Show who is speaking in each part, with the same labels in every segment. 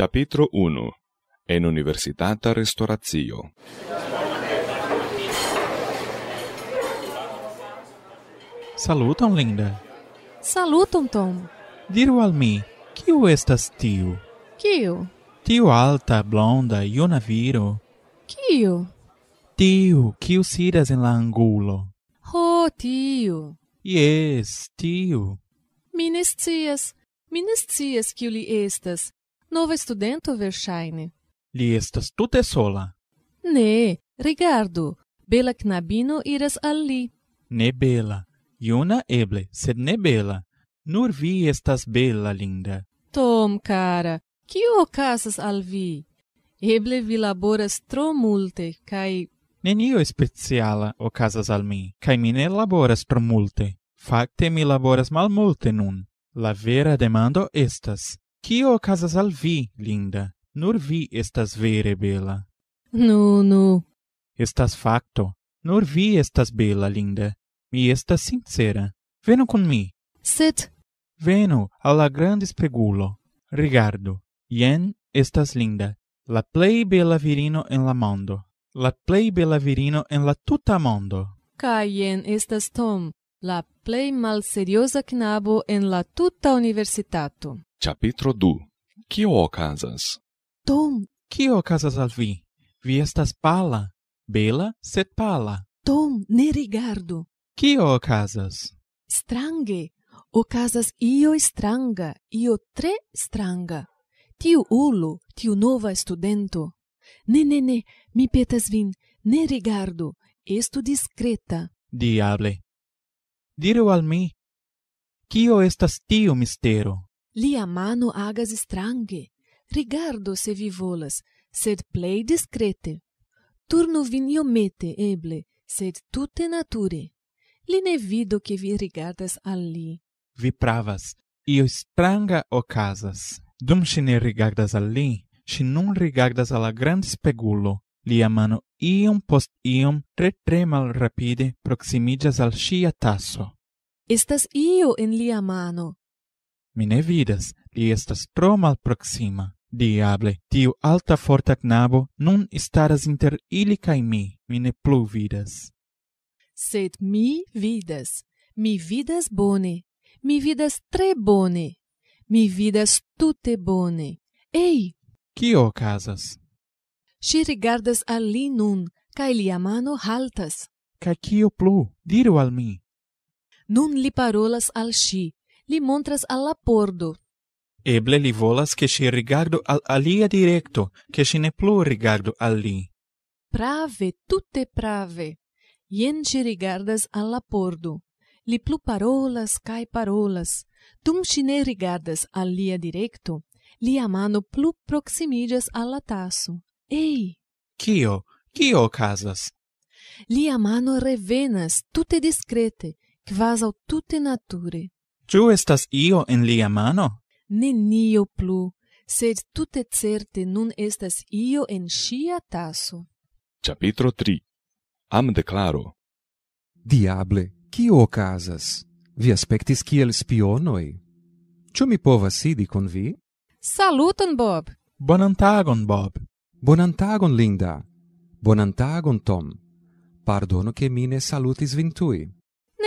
Speaker 1: Capitro 1. En universitata restauratio. Saluton, Linda.
Speaker 2: Saluton, Tom.
Speaker 3: Diru al mi, kiu estas tiu? Kiu? Tiu alta, blonda, iuna viro.
Speaker 2: Kiu?
Speaker 3: Tiu, kiu sidas en la angulo?
Speaker 2: Ho, oh, tiu. Yes, tiu. Mi ne scias, mi ne scias kiu li estas, nova studento verŝajne
Speaker 3: li estas tute sola
Speaker 2: ne rigardu bela knabino iras al li
Speaker 3: ne bela juna eble sed ne bela nur vi estas bela linda
Speaker 2: tom cara kio okazas al vi eble vi laboras tro multe kaj
Speaker 3: Nenio speciala ocasas al mi, cae mi ne laboras pro multe. Fakte mi laboras mal multe nun. La vera demando estas, Cio casas al vi, Linda? Nur vi estas vere bela.
Speaker 2: Nu, nu.
Speaker 3: Estas facto. Nur vi estas bela, Linda. Mi estas sincera. Venu con mi. Sit. Venu alla grande spegulo. Rigardo. Ien estas Linda. La plei bela virino en la mondo. La plei bela virino en la tuta mondo.
Speaker 2: Ca ien estas Tom. La plei mal seriosa knabo en la tuta universitato.
Speaker 1: Capitro 2. Kio okazas? Tom, kio okazas al vi? Vi estas pala, bela,
Speaker 3: SET pala.
Speaker 2: Tom, ne rigardu.
Speaker 3: Kio okazas?
Speaker 2: Strange, okazas io stranga, io tre stranga. Tiu ULU, tiu nova studento. Ne, ne, ne, mi petas vin, ne rigardu, estu discreta.
Speaker 3: Diable, diru al mi, kio estas tiu mistero?
Speaker 2: Lia mano agas strange. Rigardo se vi volas, sed plei discrete. Turno vin iomete, eble, sed tutte nature. Li ne vido che vi rigardas al
Speaker 3: Vi pravas, io stranga ocasas. Dum si ne rigardas al si nun rigardas alla grand spegulo. Lia mano iom post iom tre tre mal rapide proximidias al sia tasso.
Speaker 2: Estas io en lia mano,
Speaker 3: Mi ne vidas. Li estas tro malproxima. Diable, tiu alta fortac nabo nun istaras inter ili cai mi. Mi ne plu vidas.
Speaker 2: Sed mi vidas. Mi vidas bone. Mi vidas tre bone. Mi vidas tute bone. Ei!
Speaker 3: Kio casas?
Speaker 2: Shi rigardas al li nun, kai lia mano haltas. Kai kio plu?
Speaker 3: Diru al mi.
Speaker 2: Nun li parolas al si. li montras al la pordo.
Speaker 3: Eble li volas che si rigardo al alia directo, che si ne plu rigardo al li.
Speaker 2: Prave, tutte prave. Ien ci rigardas al la pordo. Li plu parolas cae parolas. Dum si ne rigardas al lia directo, li mano plu proximidias al la tasso. Ei!
Speaker 3: Cio? Cio casas?
Speaker 2: Li mano revenas, tutte discrete, quasau tutte nature.
Speaker 3: Ciu estas io in lia mano?
Speaker 2: Nenio plu, sed tutte certe nun estas io en scia taso.
Speaker 4: Capitro 3 Am declaro Diable, kio ocasas? Vi aspectis kiel spionoi? Ciu mi povas sidi con vi?
Speaker 2: Saluton, Bob!
Speaker 4: Bonantagon, Bob! Bonantagon, Linda! Bonantagon, Tom! Pardono che mine salutis vintui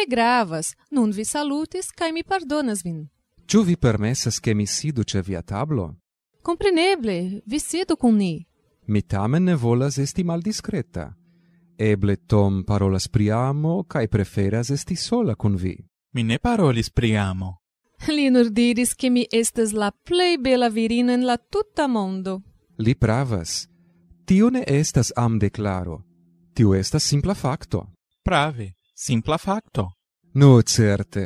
Speaker 2: tre gravas, nun vi salutis, cae mi pardonas vin.
Speaker 4: Ču vi permessas che mi sidu ce via tablo?
Speaker 2: Compreneble, vi sidu con ni.
Speaker 4: Mi tamen ne volas esti mal discreta. Eble Tom parolas priamo, cae preferas esti sola con vi. Mi ne parolis priamo.
Speaker 2: Li nur diris che mi estes la plei bela virino in la tutta
Speaker 4: mondo. Li pravas. Tio ne estas am declaro. Tio estas simpla facto. Prave simpla facto. No, certe.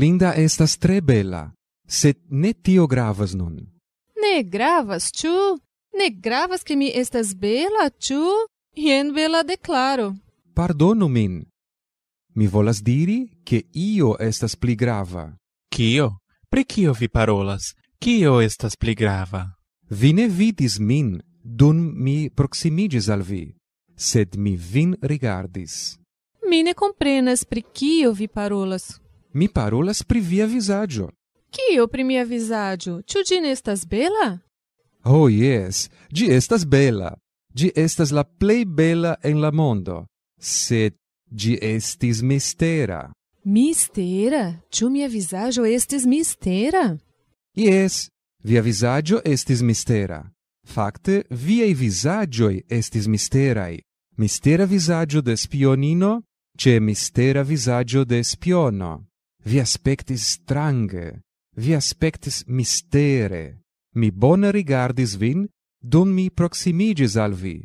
Speaker 4: Linda estas tre bella, sed ne tio gravas nun.
Speaker 2: Ne gravas, ciu? Ne gravas che mi estas bella, ciu? Ien bela declaro.
Speaker 4: Pardonu min. Mi volas diri che io estas pli grava. Cio? Pre cio vi parolas? Cio estas pli grava? Vi ne vidis min, dun mi proximigis al vi, sed mi vin rigardis.
Speaker 2: Minha ne comprenas pri kio vi parolas.
Speaker 4: Mi parolas pri via visaggio.
Speaker 2: Kio pri mia visaggio? Ĉu estas bela?
Speaker 4: Oh yes, ĝi estas bela. Ĝi estas la plej bela en la mondo, sed ĝi estis mistera.
Speaker 2: Mistera? Tu mia vizaĝo estis mistera?
Speaker 4: Yes, via visaggio estis mistera. Facte viaj vizaĝoj estis misterai. Mistera visagio de spionino ce mistera visagio de spiono. Vi aspectis strange, vi aspectis mistere. Mi bon rigardis vin, dun mi proximigis al vi,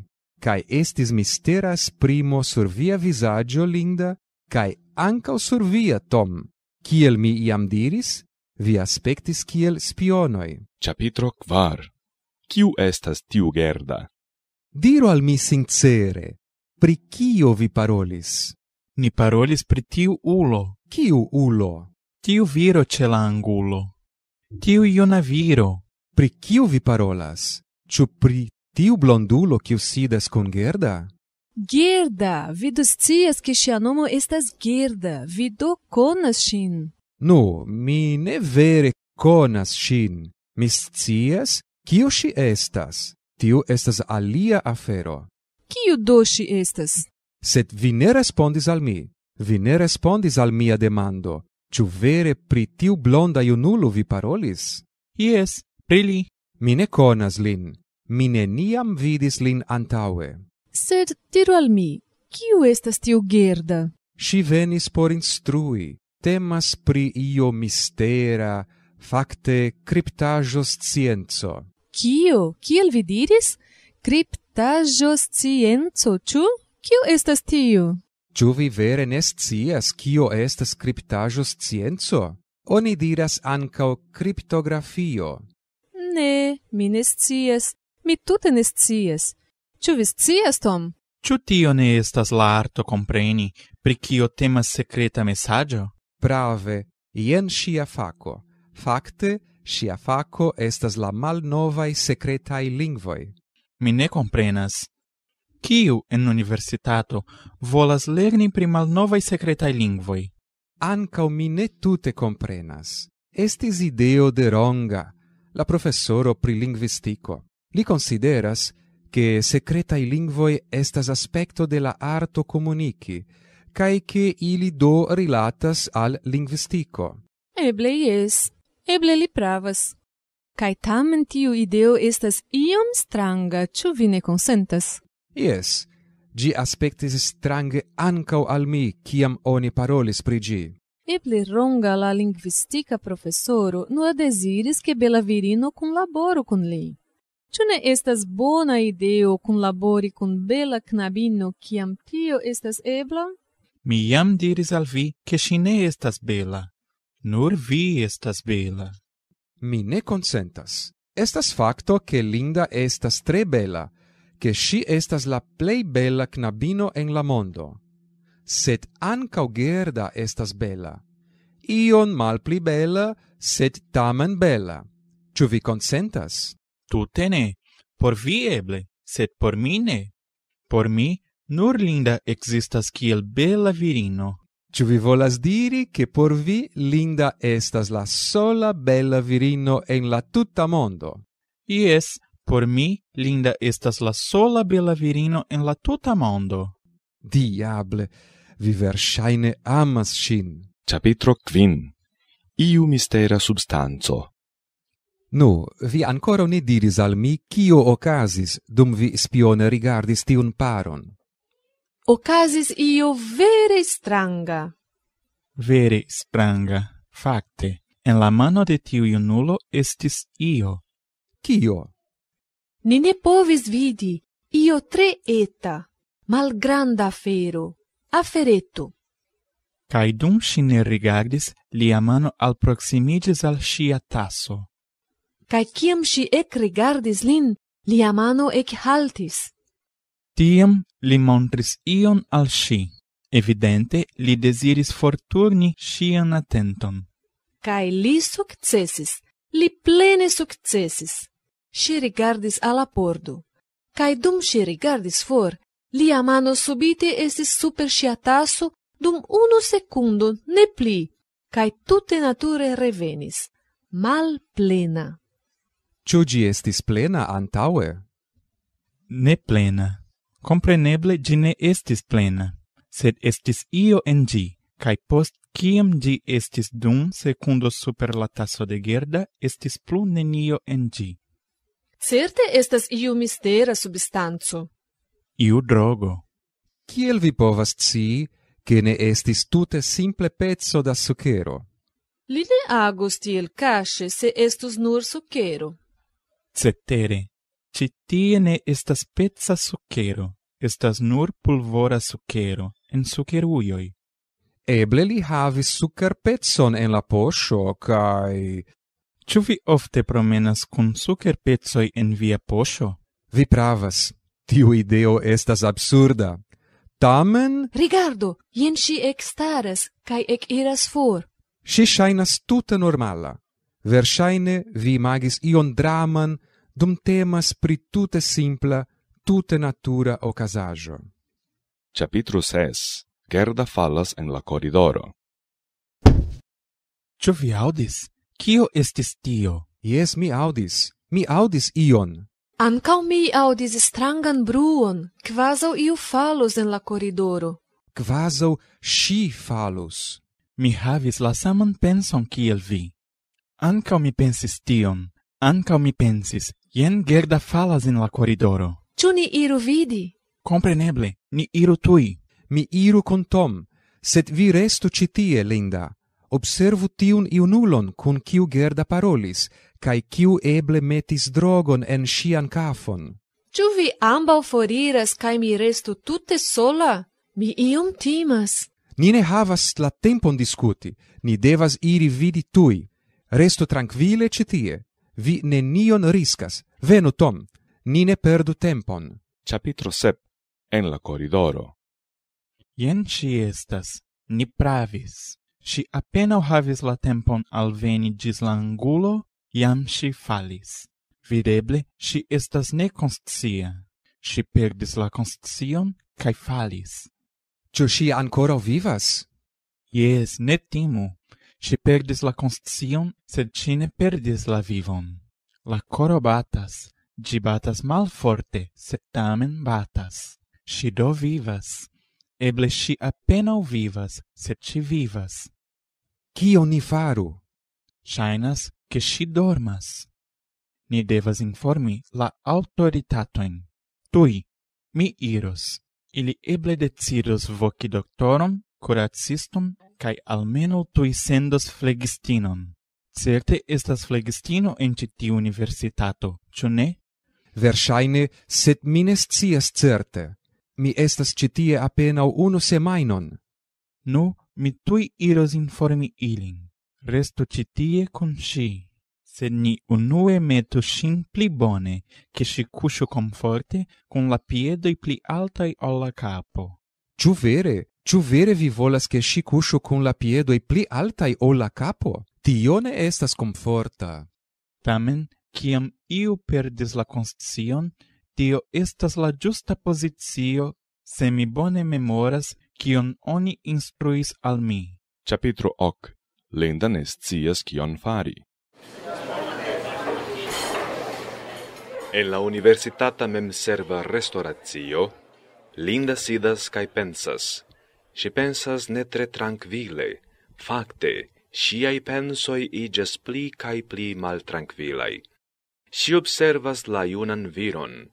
Speaker 4: cae estis mistera primo sur via visagio, Linda, cai anca sur via, Tom. Ciel mi iam diris, vi aspectis ciel spionoi. Capitro quar.
Speaker 1: Ciu estas tiu Gerda?
Speaker 4: Diro al mi sincere, pri cio vi parolis? ni parolis pri tiu ulo. Kiu ulo? Tiu viro ce la angulo. Tiu iona viro. Pri kiu vi parolas? Ču pri tiu blondulo kiu sidas kun Gerda?
Speaker 2: Gerda! Vi du scias che sia nomo estas Gerda. Vi do conas shin.
Speaker 4: Nu, mi ne vere conas shin. Mi scias kiu si estas. Tiu estas alia afero. Kiu
Speaker 2: do si estas?
Speaker 4: sed vi ne respondis al mi. Vi ne respondis al mia demando. Ciu vere pri tiu blonda iunulu vi parolis? Ies, pri li. Mi ne conas lin. Mi ne niam vidis lin antaue.
Speaker 2: Sed, diru al mi, kiu estas tiu gerda?
Speaker 4: Si venis por instrui, temas pri io mistera, facte criptagios cienzo.
Speaker 2: Kio? Kiel vi diris? Criptagios cienzo, ciu? Kio estas tiu?
Speaker 4: Ĉu vi vere ne scias kio estas kriptaĵo scienco? Oni diras ankaŭ kriptografio.
Speaker 2: Ne, mi ne scias, mi tute ne scias. Ĉu vi scias Tom?
Speaker 4: Ĉu tio ne estas la arto kompreni, pri kio temas sekreta mesaĝo? Prave, jen ŝia fako. Fakte, ŝia fako estas la malnovaj sekretaj lingvoj. Mi ne komprenas, Kiu en universitato volas lerni pri malnova sekreta lingvoj? Ankaŭ mi ne tute komprenas. Estis ideo de Ronga, la profesoro pri lingvistiko. Li konsideras ke secretae lingvoj estas aspekto de la arto komuniki, kaj ke ili do rilatas al lingvistiko.
Speaker 2: Eble jes, eble li pravas. Kaj tamen tiu ideo estas iom stranga, ĉu vi ne konsentas?
Speaker 4: Yes, gi aspectis strange ancau al mi, ciam oni parolis pri gi.
Speaker 2: Eble ronga la linguistica professoro nua desiris che bela virino cum laboro cum li. Ciu ne estas bona ideo cum labori cum bela knabino ciam tio estas ebla?
Speaker 3: Mi iam diris al vi che si ne estas bela. Nur
Speaker 4: vi estas bela. Mi ne consentas. Estas facto che linda estas tre bela, che si estas la plei bella knabino en la mondo, set ancau gerda estas bella, ion mal pli bella, set tamen bella. Ču vi consentas? Tute ne, por vi eble, set por mi ne. Por mi, nur linda existas kiel bella virino. Ču vi volas diri, che por vi linda estas la sola bella virino en la tuta mondo. Ies,
Speaker 3: por mi linda estas la sola bela virino en la tuta mondo.
Speaker 4: Diable, vi verŝajne amas ŝin.
Speaker 1: Capitro quin.
Speaker 4: Iu mistera substanco. Nu, vi ancora ne diris al mi kio ocasis, dum vi spione rigardis tiun paron.
Speaker 2: Ocasis io vere stranga.
Speaker 4: Vere stranga,
Speaker 3: facte. En la mano de tiu junulo estis io. Kio?
Speaker 2: ni ne povis vidi io tre eta, mal granda afero, aferetto.
Speaker 3: Cai dum si ne rigardis, li a mano al proximiges al sia tasso.
Speaker 2: Cai ciam si ec rigardis lin, li a mano ec haltis.
Speaker 3: Tiam li montris ion al si. Evidente, li desiris forturni sian attenton.
Speaker 2: Cai li successis, li plene successis si rigardis alla pordo. Cai dum si rigardis for, lia mano subite estis super sia tasso dum unu secundo ne pli, cae tutte nature revenis, mal plena.
Speaker 4: Ciu gi estis plena
Speaker 3: antaue? Ne plena. Compreneble gi ne estis plena, sed estis io en gi, cai post Ciam di estis dum secundo super la tasso de Gerda, estis plu nenio en gi.
Speaker 2: Certe estas iu mistera substanco.
Speaker 4: Iu drogo. Kiel vi povas ci, che ne estis tute simple pezzo da sucero?
Speaker 2: ne agus tiel casce se estus nur sucero.
Speaker 4: Cetere,
Speaker 3: ci tie ne estas pezza sucero, estas nur pulvora sucero, en sucerujoi. Eble li havis sucar pezzon en la posho, cae... Kai... Ciu vi ofte promenas cum sucer in en via
Speaker 4: pocio? Vi pravas, tiu ideo estas absurda. Tamen...
Speaker 2: Rigardo, jen si ec staras, cae ec iras fur.
Speaker 4: Si shainas tuta normala. Ver vi magis ion draman, dum temas pri tuta simpla, tuta natura o casajo.
Speaker 1: Capitru ses, Gerda falas en la corridoro.
Speaker 4: Ciu vi audis? Kio estis tio? Yes, mi audis. Mi audis ion.
Speaker 2: Ancau mi audis strangan bruon, quaso iu falus en la corridoro.
Speaker 3: Quaso si falus. Mi havis la saman penson kiel vi. Ancau mi pensis tion. Ancau mi pensis. Ien gerda
Speaker 4: falas in la corridoro.
Speaker 2: Tu ni iru vidi?
Speaker 4: Compreneble, ni iru tui. Mi iru con Tom, set vi restu citie, linda observu tiun iunulon cun ciu Gerda parolis, cae ciu eble metis drogon en sian cafon.
Speaker 2: Ciu vi ambau foriras cae mi restu tutte sola? Mi
Speaker 4: ium timas. Ni ne havas la tempon discuti, ni devas iri vidi tui. Resto tranquille citie. Vi ne nion riscas. Venu, Tom. Ni ne perdu tempon.
Speaker 1: Capitro sep, En la corridoro.
Speaker 3: Ien ci estas. Ni pravis. Si appena havis la tempon al veni gis l'angulo, iam si falis. Videble, si estas ne conscia. Si perdis la conscion, cae falis. Cio si ancora vivas? Yes, ne timu. Si perdis la conscion, sed si ne perdis la vivon. La coro batas, gi batas mal forte, sed tamen batas. Si do vivas. Eble si appena vivas, sed ci vivas. Cio ni faru? Chainas che si dormas. Ni devas informi la autoritatoin. Tui, mi iros. Ili eble deciros voci doctorum, curacistum, cae almeno tui sendos flegistinon.
Speaker 4: Certe estas flegistino in citi universitato, ciu ne? Versaine, set mines cias certe. Mi estas citie appena unu semainon. Nu, no, mi tui iros informi ilin. Restu
Speaker 3: citie con sci, sed ni unue metu sin pli bone, che
Speaker 4: si cuscio conforte, con la piedoi pli altai ol la capo. Ciu vere? Ciu vere vi volas che si cuscio con la piedoi pli altai ol la capo? Tione estas conforta. Tamen, ciam iu perdis la
Speaker 3: constsion, tio estas la giusta posizio, se mi bone memoras,
Speaker 1: quion oni instruis al mi. Capitro hoc, lenda ne scias quion fari. En la universitata mem serva restauratio, linda sidas cae pensas. Si pensas ne tre tranquille, facte, SIAI pensoi iges pli cae pli mal tranquillai. Si observas la iunan viron,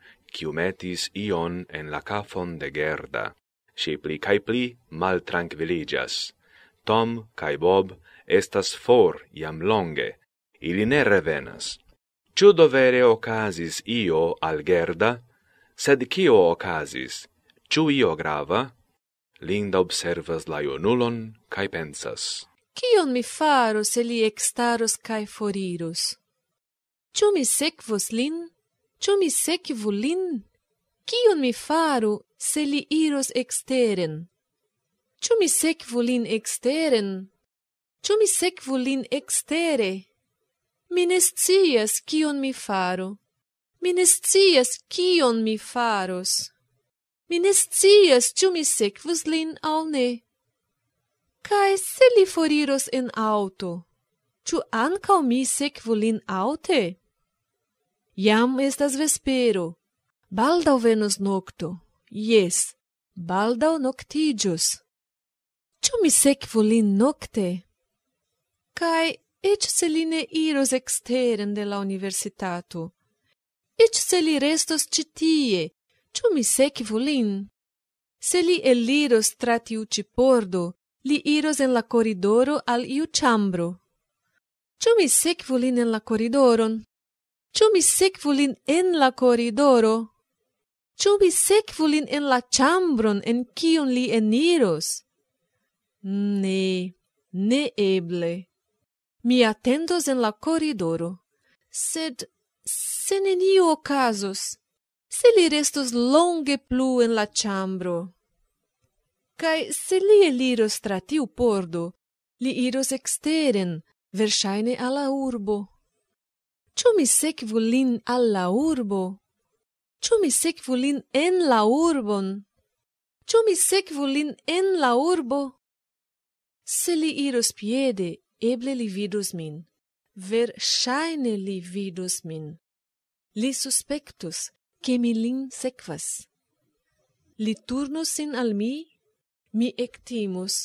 Speaker 1: METIS ion en la cafon de Gerda si pli cae pli mal tranquilligas. Tom cae Bob estas for iam longe, ili ne revenas. Ciu dovere ocasis io al Gerda? Sed cio ocasis? Ciu io grava? Linda observas laionulon ionulon cae pensas.
Speaker 2: Cion mi faro se li extaros cae forirus? Ciu mi secvos lin? Ciu mi secvu lin? Cion mi faru se li iros exteren? Cio mi secvul in exteren? Cio mi secvul in extere? Mi nescias cion mi faru. Mi nescias cion mi faros. Mi nescias cio mi secvus lin al ne. Cae se li foriros in auto? Cio ancau mi secvul in aute? Iam estas vespero baldau venus nocto. Yes, baldau noctigius. Ču mi sekvu nocte? Cai, ec se li ne iros exteren de la universitatu? Ec se li restos citie? Ču mi sekvu lin? Se li eliros tra tiu ci li iros en la corridoro al iu chambro. Ču mi sekvu en la corridoron? Ču mi sekvu en la corridoro? Ču mi sekvu in la chambron en kion li eniros? Ne, ne eble. Mi attendos en la corridoro. Sed, se nenio ocasos, se li restos longe plu en la chambro. Cai se li eliros tra tiu pordo, li iros exteren, versaine alla urbo. Ču mi sekvu lin alla urbo? Ciu mi secvu lin en la urbon? Ciu mi secvu lin en la urbo? Se li iros piede, eble li vidus min. Ver shaine li vidus min. Li suspectus, che mi lin secvas. Li turnus in al mi, mi ectimus.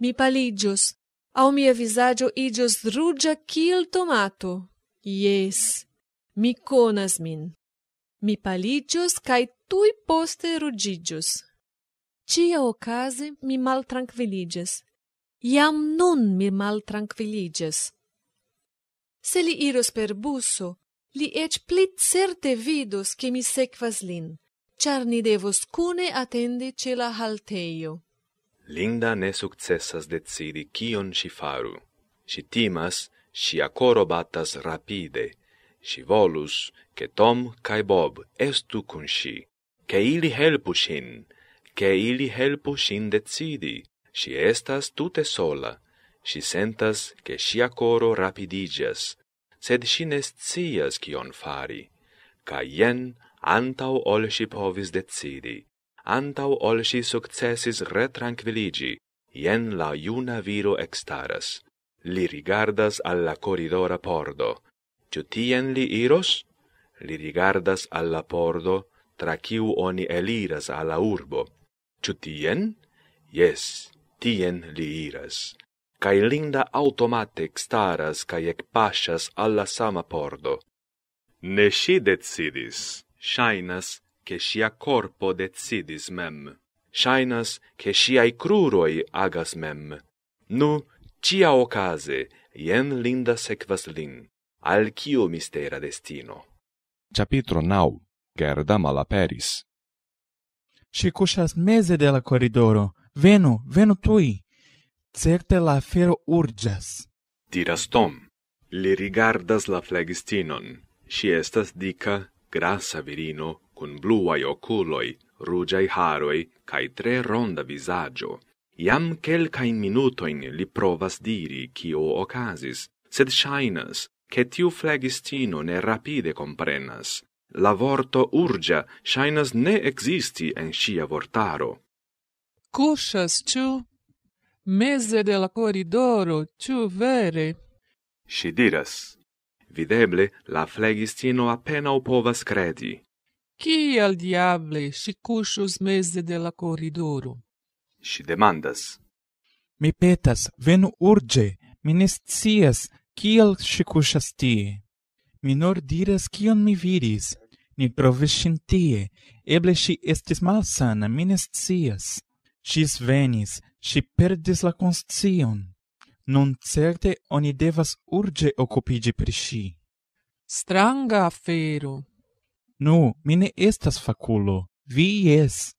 Speaker 2: Mi paligius, au mia visagio igios rugia kiel tomato. Yes, mi conas min mi paligios cae tui poste rugigios. Cia ocase mi maltranquiliges. Iam nun mi maltranquiliges. Se li iros per buso, li ec pli certe vidos che mi sequas lin, char ni devos cune attende ce la halteio.
Speaker 1: Linda ne successas decidi cion si faru. Si timas, si acoro rapide, si volus che Tom cae Bob estu cun si, che ili helpu sin, che ili helpu sin decidi, si estas tute sola, si sentas che sia coro rapidigias, sed si nescias cion fari, ca jen antau ol si povis decidi, antau ol si successis retranquiligi, jen la iuna viro extaras. Li rigardas alla corridora pordo, Ciu tien li iros? Li rigardas alla pordo, tra ciu oni eliras alla urbo. Ciu tien? Yes, tien li iras. Cai linda automatic staras, cai ec pasas alla sama pordo. Ne si decidis, shainas, che sia corpo decidis mem. Shainas, che siai cruroi agas mem. Nu, cia ocase, jen linda sequas lin al cio mistera destino. Capitro nau, Gerda malaperis. Si cusas mese della corridoro,
Speaker 3: venu, venu tui, certe la fero URGES.
Speaker 1: Diras Tom, li rigardas la flegistinon, si estas dica, grasa virino, cun bluai oculoi, rugiai haroi, cae tre ronda visaggio. Iam quelcain minutoin li provas diri cio ocasis, sed shainas, che tiu flagistino ne rapide comprenas. La vorto urgia shainas ne existi en shia vortaro.
Speaker 5: Cushas, tu? Mese de la corridoro, tu vere?
Speaker 1: Si diras. Videble, la flagistino appena povas credi.
Speaker 5: Chi al diable si cushus mese de la corridoro?
Speaker 1: Si demandas.
Speaker 3: Mi petas, venu urge, Mi nescias, CHIEL CHI CUSHAS TIE? MI NOR DIRAS CHION MI VIRIS. NI PROVIS CHIN TIE. EBLE CHI ESTIS MALSANA. MI NES TZIAS. CHIS VENIS. CHI PERDIS LA CONSZION. NUN CERTE ONI DEVAS URGE OCUPIDI PRI CHI.
Speaker 5: STRANGA AFFERU.
Speaker 3: NU, MI NE ESTAS FACULO. VI ES.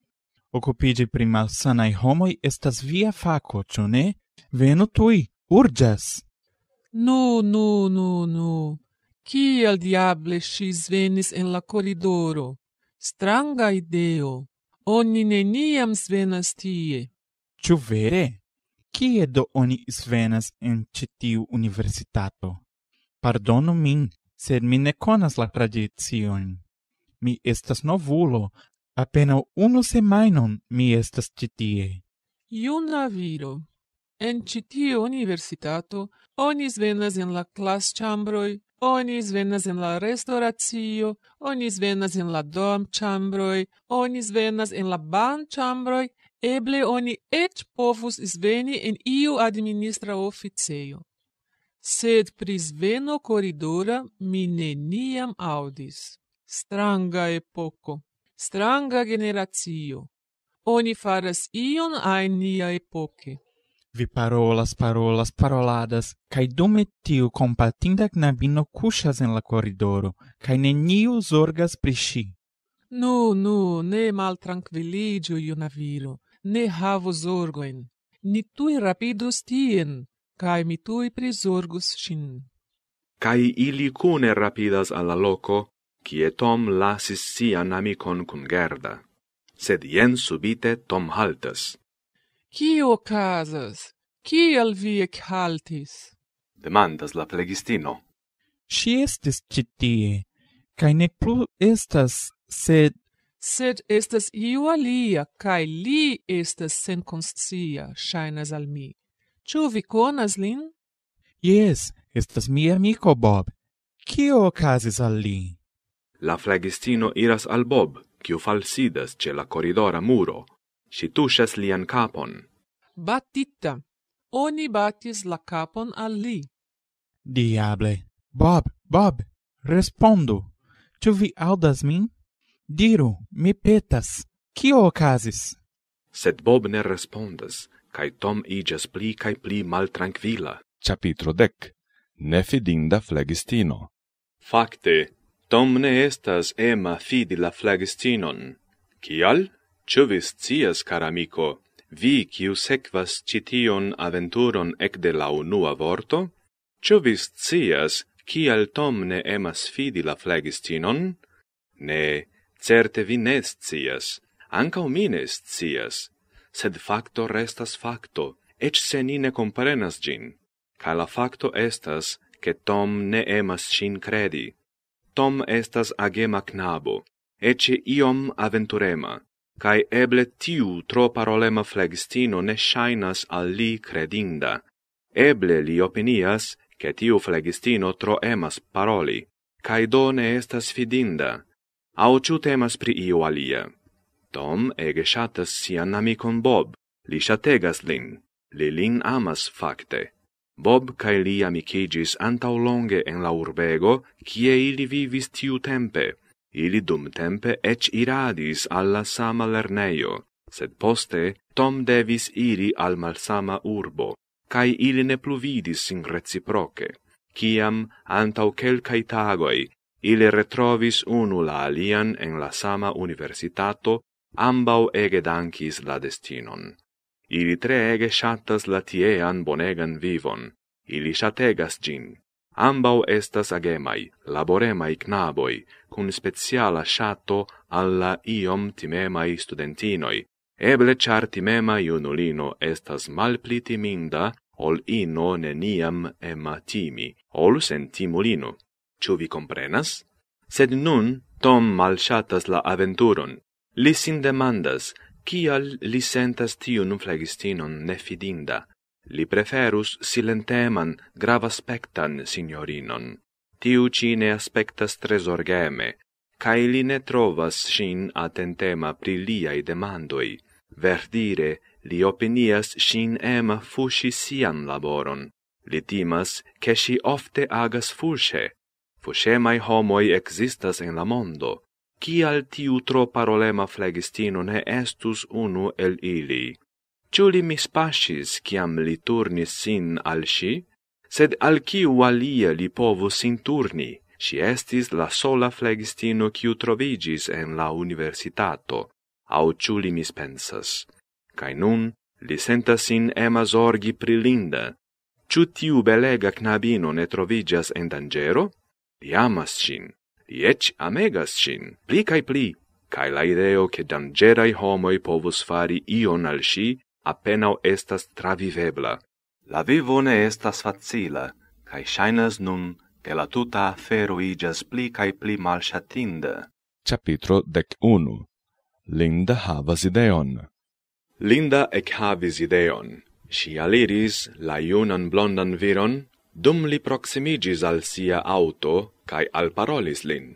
Speaker 3: OCUPIDI PRI MALSANAI HOMOI ESTAS VIA FACO, CHO NE? VENU TUI. URGES.
Speaker 5: Nu, nu, nu, nu. Ciel diable scis venis en la corridoro? Stranga ideo. Oni neniam svenas tie. Ciu
Speaker 3: vere? Cie do oni svenas en citiu universitato? Pardonu min, sed mi ne conas la tradizion. Mi estas novulo. Apenau unu semainon mi estas citie.
Speaker 5: Iuna viro. En citio universitatu, oni zvenas in la class chambroi, oni zvenas in la restauratio, oni zvenas in la dorm chambroi, oni zvenas in la ban chambroi, eble oni et pofus sveni in iu administra officio. Sed prisveno veno koridora, mi ne audis. Stranga epoque, stranga generatio, oni faras ion ai nia epoque.
Speaker 3: Vi parolas, parolas, paroladas, cae dume tiu compatinda knabino cusas en la corridoro, cae neniu zorgas prisci.
Speaker 5: Nu, nu, ne mal tranquilligio, iuna viro, ne havo zorgoen. Ni tui rapidus tien, cae mi tui prisorgus shin.
Speaker 1: CAI ili cune rapidas alla loco, cie Tom lasis sian amicon cun Gerda. Sed jen subite Tom haltas.
Speaker 5: Qui o casas? Qui vi ec haltis?
Speaker 1: Demandas la plegistino.
Speaker 3: Si estis citie, cae ne plus estas, sed...
Speaker 5: Sed estas iu alia, cae li estas sen constia, shainas al mi. Ciu vi conas lin?
Speaker 3: Yes, estas mi amico Bob. Qui o casas al li?
Speaker 1: La flagistino iras al Bob, qui falsidas ce la corridora muro si tuscias lian capon.
Speaker 5: Batita. oni batis la capon al li.
Speaker 3: Diable, Bob, Bob, respondo, tu vi audas min? Diru, mi petas, kio ocasis?
Speaker 1: Sed Bob ne respondas, cai Tom igias pli cai pli mal tranquila. Capitro dec, ne fidinda flagistino. Fakte, Tom ne estas ema fidi la flagistinon. Kial? Kial? Ciovis cias, car amico, vi quiu sequas cition aventuron ec de la unua vorto? Ciovis cias, cial Tom ne emas fidi la phlegistinon? Ne, certe vi cias, anca o mi cias, sed facto restas facto, ec se ni ne comprenas gin. Ca la facto estas, che Tom ne emas cin credi. Tom estas agema knabo, ecce iom aventurema cae eble tiu tro parolema flegstino ne shainas al li credinda. Eble li opinias, che tiu flegstino tro emas paroli, cae do ne estas fidinda, au ciu temas pri iu alia. Tom ege shatas sian amicon Bob, li shategas lin, li lin amas facte. Bob cae li amicigis antau longe en la urbego, cie ili vivis tiu tempe, ili dum tempe ec iradis alla sama lerneio, sed poste Tom devis iri al malsama urbo, cae ili ne pluvidis in reciproce, ciam, antau celcai tagoi, ili retrovis unu la alian en la sama universitato, ambau ege dankis la destinon. Ili tre ege shattas la tiean bonegan vivon, ili shategas gin. Ambau estas agemai, laboremai knaboi, cun speciala shato alla iom timemai studentinoi, eble char timema iunulino estas malpli timinda, ol ino neniam ema timi, ol sen timulino. Ciu vi comprenas? Sed nun Tom malshatas la aventuron. Li sin demandas, kial li sentas tiun flagistinon nefidinda? li preferus silenteman, gravaspectan signorinon. Tiu ci ne aspectas tresorgeme, cae li ne trovas sin atentema pri liai demandoi. Verdire, li opinias sin ema fusi sian laboron. Li timas, che si ofte agas fuse. Fusemai homoi existas en la mondo. Cial tiu tro parolema flegistino ne estus unu el ili, ciuli mis pascis, ciam li turnis sin al si, sed al ciu alia li povus sin turni, si estis la sola flegistino ciu trovigis en la universitato, au ciuli mis pensas. Cai nun, li sentasin sin ema zorgi prilinda. Ciu tiu belega knabino ne trovigias en dangero? Li amas cin, li ec amegas cin, pli cae pli, cae la ideo che dangerai homoi povus fari ion al si, apenao estas travivebla. La vivo ne estas facila, cae shainas nun, che la tuta afero igas pli cae pli mal shatinda. Capitro dec unu. Linda havas ideon. Linda ec havis ideon. Si aliris la iunan blondan viron, dum li proximigis al sia auto, cae al parolis lin.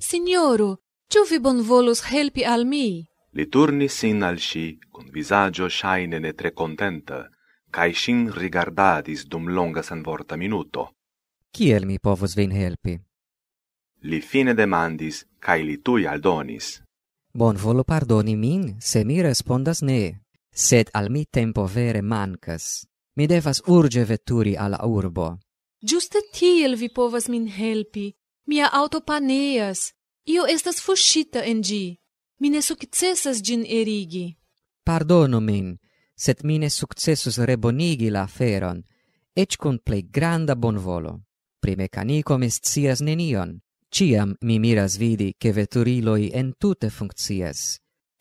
Speaker 2: Signoru, ciu vi bon volus helpi al mii?
Speaker 1: li turnis sin al si cun visagio shaine ne tre contenta, cae sin rigardadis dum longa san vorta minuto. Ciel mi povos vin helpi? Li fine demandis, cae li tui aldonis.
Speaker 6: Bon volo pardoni min, se mi respondas ne, sed al mi tempo vere mancas. Mi devas urge vetturi alla urbo.
Speaker 2: Giuste tiel vi povas min helpi. Mia auto paneas. Io estas fuscita en gii mi ne successas gin erigi.
Speaker 6: Pardono min, set mi ne successus rebonigi la feron, ec cun plei granda bonvolo. Pri mecanico mis cias nenion, ciam mi miras vidi che veturiloi en tute funccias.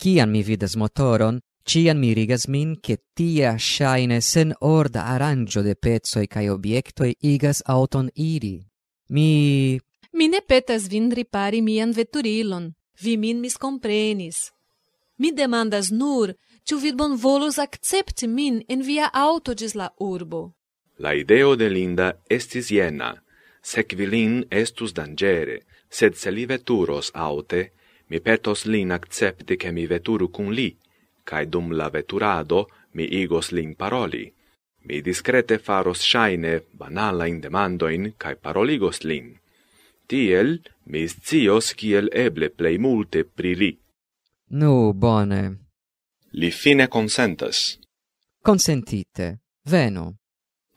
Speaker 6: Cian mi vidas motoron, cian mi rigas min che tia shaine sen orda arangio de pezoi cae obiectoi igas auton iri. Mi...
Speaker 2: Mi ne petas vin ripari mian veturilon, vi min mis comprenis. Mi demandas nur, ciu vi bon volus accepti min en via auto gis la urbo.
Speaker 1: La ideo de Linda estis jena, sequi lin estus dangere, sed se li veturos aute, mi petos lin accepti che mi veturu cum li, cae dum la veturado mi igos lin paroli. Mi discrete faros shaine banala in demandoin cae paroligos lin tiel mi scios kiel eble plej multe pri li.
Speaker 6: Nu, bone.
Speaker 1: Li fine consentas.
Speaker 6: Consentite. Veno.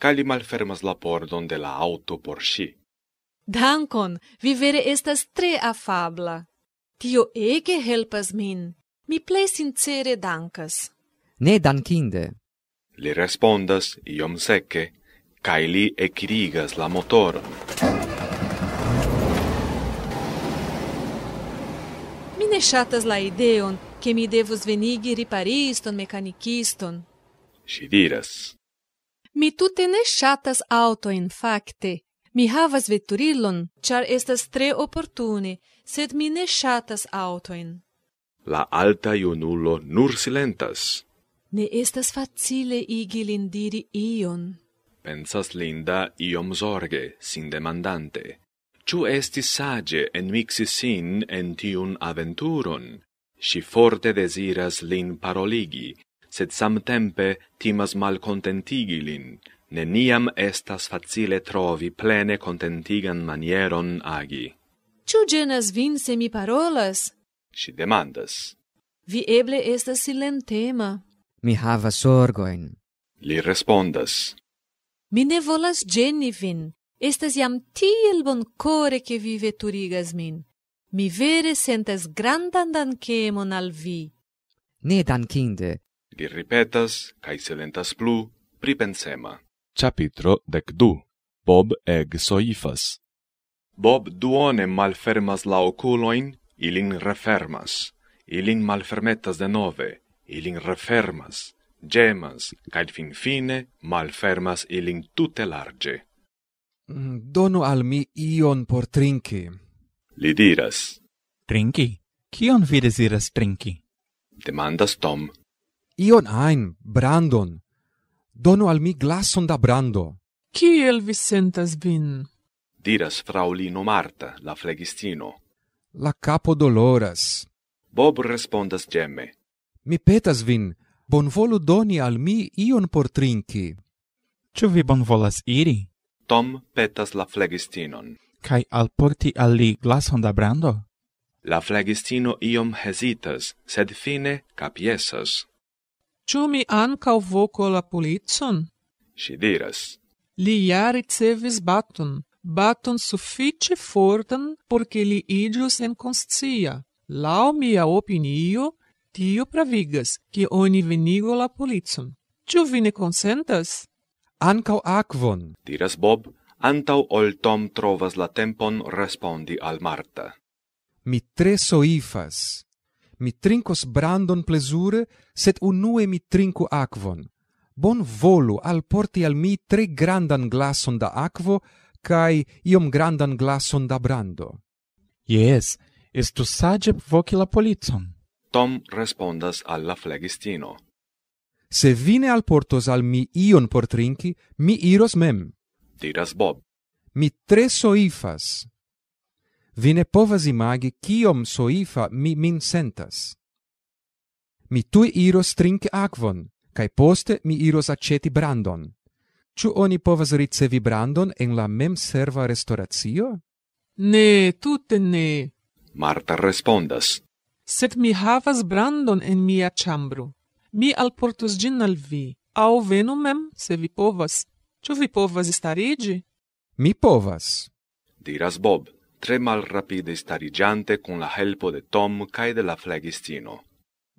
Speaker 1: Ca li malfermas la pordon de la auto por si.
Speaker 2: Dankon, vi vere estas tre afabla. Tio ege helpas min. Mi plei sincere dankas.
Speaker 6: Ne dankinde.
Speaker 1: Li respondas iom seque, cae li ecrigas la motoron. Ah!
Speaker 2: ne chatas la ideon che mi devus venigi ripariston mecaniciston.
Speaker 1: Si diras.
Speaker 2: Mi tute ne chatas auto in facte. Mi havas vetturillon, char estas tre opportune, sed mi ne chatas auto in.
Speaker 1: La alta ionulo nur silentas.
Speaker 2: Ne estas facile igilin diri ion.
Speaker 1: Pensas linda iom zorge, sin demandante ciu estis sage en mixi sin en tiun aventuron. Si forte desiras lin paroligi, sed samtempe timas mal contentigi lin. Neniam estas facile trovi plene contentigan manieron agi.
Speaker 2: Ciu genas vin se mi parolas?
Speaker 1: Si demandas.
Speaker 2: Vi eble estas silentema.
Speaker 6: Mi havas
Speaker 1: sorgoin. Li respondas.
Speaker 2: Mi ne volas geni vin, Estes iam tiel bon core che vive turigas min. Mi vere sentes grandan dancemon al vi.
Speaker 1: Ne dankinde. Li ripetas, cae silentas plu, pripensema. Capitro dec du. Bob eg soifas. Bob duone malfermas la oculoin, ilin refermas. Ilin malfermetas de nove, ilin refermas. Gemas, cae fin fine, malfermas ilin tutelarge.
Speaker 4: Mm, donu al mi ion por trinki. Li diras. Trinki? Kion vi desiras trinki?
Speaker 1: Demandas Tom.
Speaker 4: Ion ein, brandon. Donu al mi glason da brando.
Speaker 1: Kiel vi sentas vin? Diras fraulino Marta, la flegistino.
Speaker 4: La capo doloras.
Speaker 1: Bob respondas gemme.
Speaker 4: Mi petas vin, bon volu doni al mi ion por trinki. Ču vi bon volas vi bon volas iri?
Speaker 1: Tom petas la flegistinon.
Speaker 3: Kai al porti al li glason da brando?
Speaker 1: La flegistino iom hesitas, sed fine capiesas. Ču mi ancau voco la pulitson? Si diras.
Speaker 5: Li ja ricevis baton, baton suffice fortan, porque li idios en conscia. Lau mia opinio, tio pravigas, que oni venigo la pulitson.
Speaker 4: Ču vi ne consentas? ancau
Speaker 1: aquon. Diras Bob, antau ol Tom trovas la tempon respondi al Marta.
Speaker 4: Mi tre soifas. Mi trincos brandon plesure, set unue mi trincu aquon. Bon volu al porti al mi tre grandan glason da aquo, cae iom grandan glason da brando. Yes, estus sagep voci la polizion.
Speaker 1: Tom respondas alla flegistino.
Speaker 4: Se vine al portos al mi ion por trinki, mi iros mem. Diras Bob. Mi tre soifas. Vine povas imagi kiom soifa mi min sentas. Mi tui iros trinki aquon, kai poste mi iros aceti brandon. Ču oni povas ricevi brandon en la mem serva restauratio? Ne, tutte ne.
Speaker 1: Marta respondas.
Speaker 5: Sed mi havas brandon en mia chambru mi alportus gin al vi. Au venumem, mem, se vi povas. Ču vi povas staridi?
Speaker 4: Mi povas.
Speaker 1: Diras Bob, tre mal rapide starigiante con la helpo de Tom cae de la flegistino.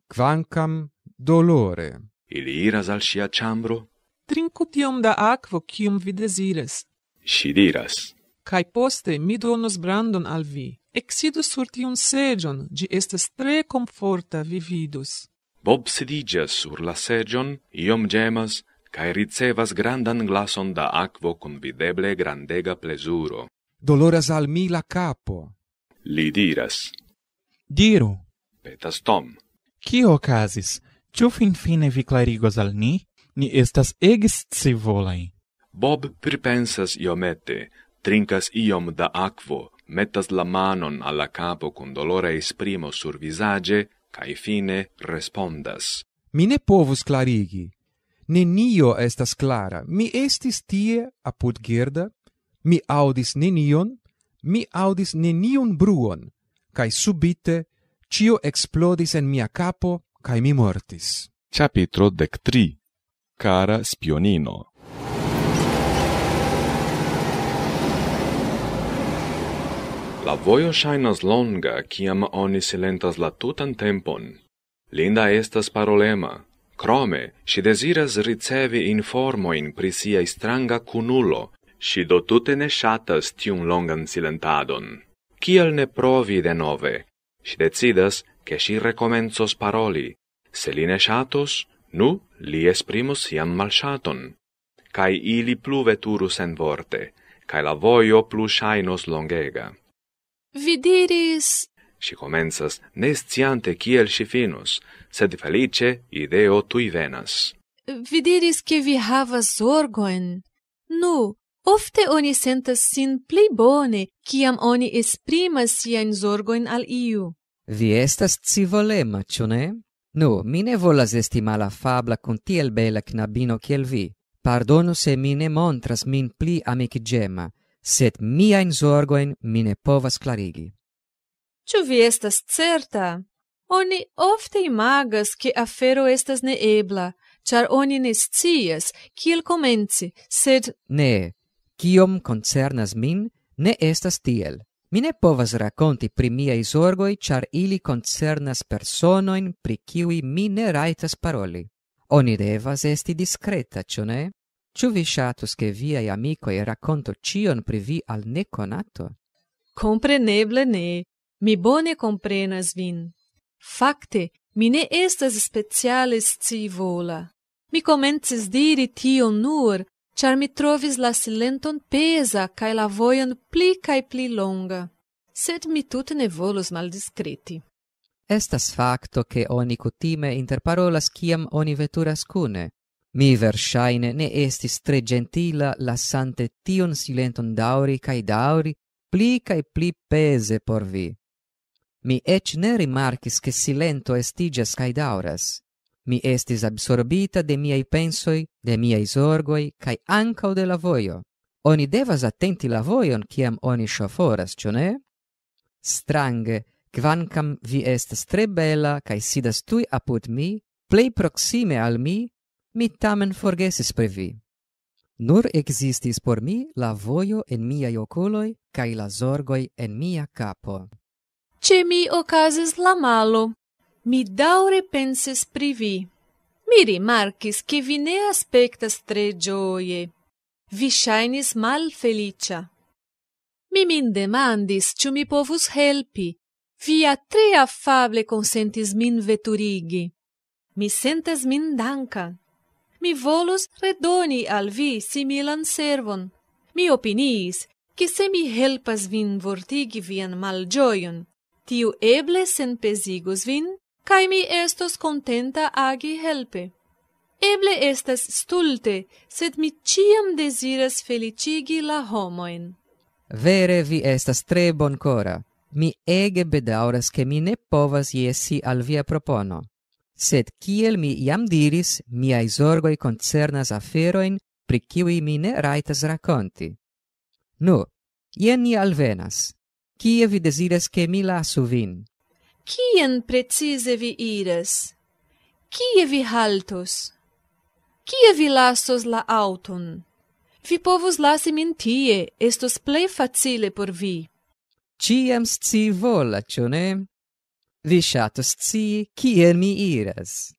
Speaker 1: Quancam dolore. Ili iras al sia chambro? Trinco tiom da aquo cium vi desiras. Si diras.
Speaker 5: Cai poste mi donos brandon al vi. Exidus sur un sejon, di estes tre comforta vividus. vidus.
Speaker 1: Bob sedigas sur la sedion, iom gemas, cae ricevas grandan glason da aquo con videble grandega plesuro.
Speaker 4: Doloras al mi la capo.
Speaker 1: Li diras. Diru. Petas Tom.
Speaker 3: Qui ocasis? Tu fin fine vi clarigos al ni? Ni estas egis si volai.
Speaker 1: Bob pripensas iomete, trincas iom da aquo, metas la manon alla capo con dolore esprimo sur visage, cae fine respondas,
Speaker 4: Mi ne povus clarigi. Nenio estas clara. Mi estis tie, apud Gerda, mi audis nenion, mi audis nenion bruon, cae subite, cio explodis en mia capo, cae mi mortis.
Speaker 1: CHAPITRO 3 CARA SPIONINO La voio shainas longa, ciam oni silentas la tutan tempon. Linda estas parolema. Crome, si desiras ricevi informoin pri sia estranga cunulo, si do tute ne shatas tiun longan silentadon. Ciel ne provi de nove? Si decidas, che si recomenzos paroli. Se li ne shatos, nu li esprimus sian malshaton. Cai ili plu veturus en vorte, cai la voio plu shainos longega
Speaker 2: vi diris...
Speaker 1: Si comenzas, nesciante ciel si finus, sed felice ideo tui venas.
Speaker 2: Vi diris che vi havas orgoen. Nu, ofte oni sentas sin pli bone, ciam oni esprimas sian zorgoen al iu.
Speaker 6: Vi estas civolema, cune? Nu, mi ne volas esti la fabla con tiel bela knabino kiel vi. Pardonu se mi ne montras min pli amicigema sed mia in zorgoin mine povas clarigi.
Speaker 2: Ciu vi estas certa? Oni ofte imagas che afero estas ne ebla, char oni ne scias, kiel sed...
Speaker 6: Ne, kiom concernas min, ne estas tiel. Mi ne povas raconti pri miei zorgoi, char ili concernas personoin pri kiui mi ne raitas paroli. Oni devas esti discreta, cio ne? Ciu vi shatus che via e amico e racconto cion pri vi al neconato?
Speaker 2: Compreneble ne, mi bone comprenas vin. Fakte, mi ne estas specialis ci vola. Mi comences diri tion nur, char mi trovis la silenton pesa cae la voion pli cae pli longa. Sed mi tut ne volus maldiscreti.
Speaker 6: Estas facto che oni cutime interparolas ciam oni veturas cune. Mi versaine ne estis tre gentila lasante tion silenton dauri cae dauri pli cae pli pese por vi. Mi ec ne rimarcis che silento estigias cae dauras. Mi estis absorbita de miei pensoi, de miei sorgoi, cae ancau de la voio. Oni devas attenti la voion, ciam oni shoforas, cio ne? Strange, quancam vi estes tre bella, cae sidas tui apud mi, plei proxime al mi, mi tamen forgesis pri vi. Nur existis por mi la voio en miai oculoi cae la zorgoi en mia capo.
Speaker 2: Ce mi ocasis la malo, mi daure penses pri vi. Mi rimarcis che vi ne aspectas tre gioie. Vi shainis mal felicia. Mi min demandis, ciu mi povus helpi. Via tre affable consentis min veturigi. Mi sentes min danca mi volus redoni al vi similan servon. Mi opiniis, che se mi helpas vin vortigi vian malgioion, tiu eble sen pesigus vin, cae mi estos contenta agi helpe. Eble estas stulte, sed mi ciam desiras felicigi la homoin.
Speaker 6: Vere vi estas tre boncora. Mi ege bedauras che mi ne povas iesi al via propono sed kiel mi iam diris, miai zorgoi concernas aferoin, pri kiui mi ne raitas raconti. Nu, ien ni alvenas. Kie vi desires che mi lasu vin?
Speaker 2: Kien precise vi ires? Kie vi haltos? Kie vi lasos la auton? Vi povus lasi min tie, estos plei facile por vi.
Speaker 6: Ciam sci vola, cio ne? Vi shatus cii, cie mi iras.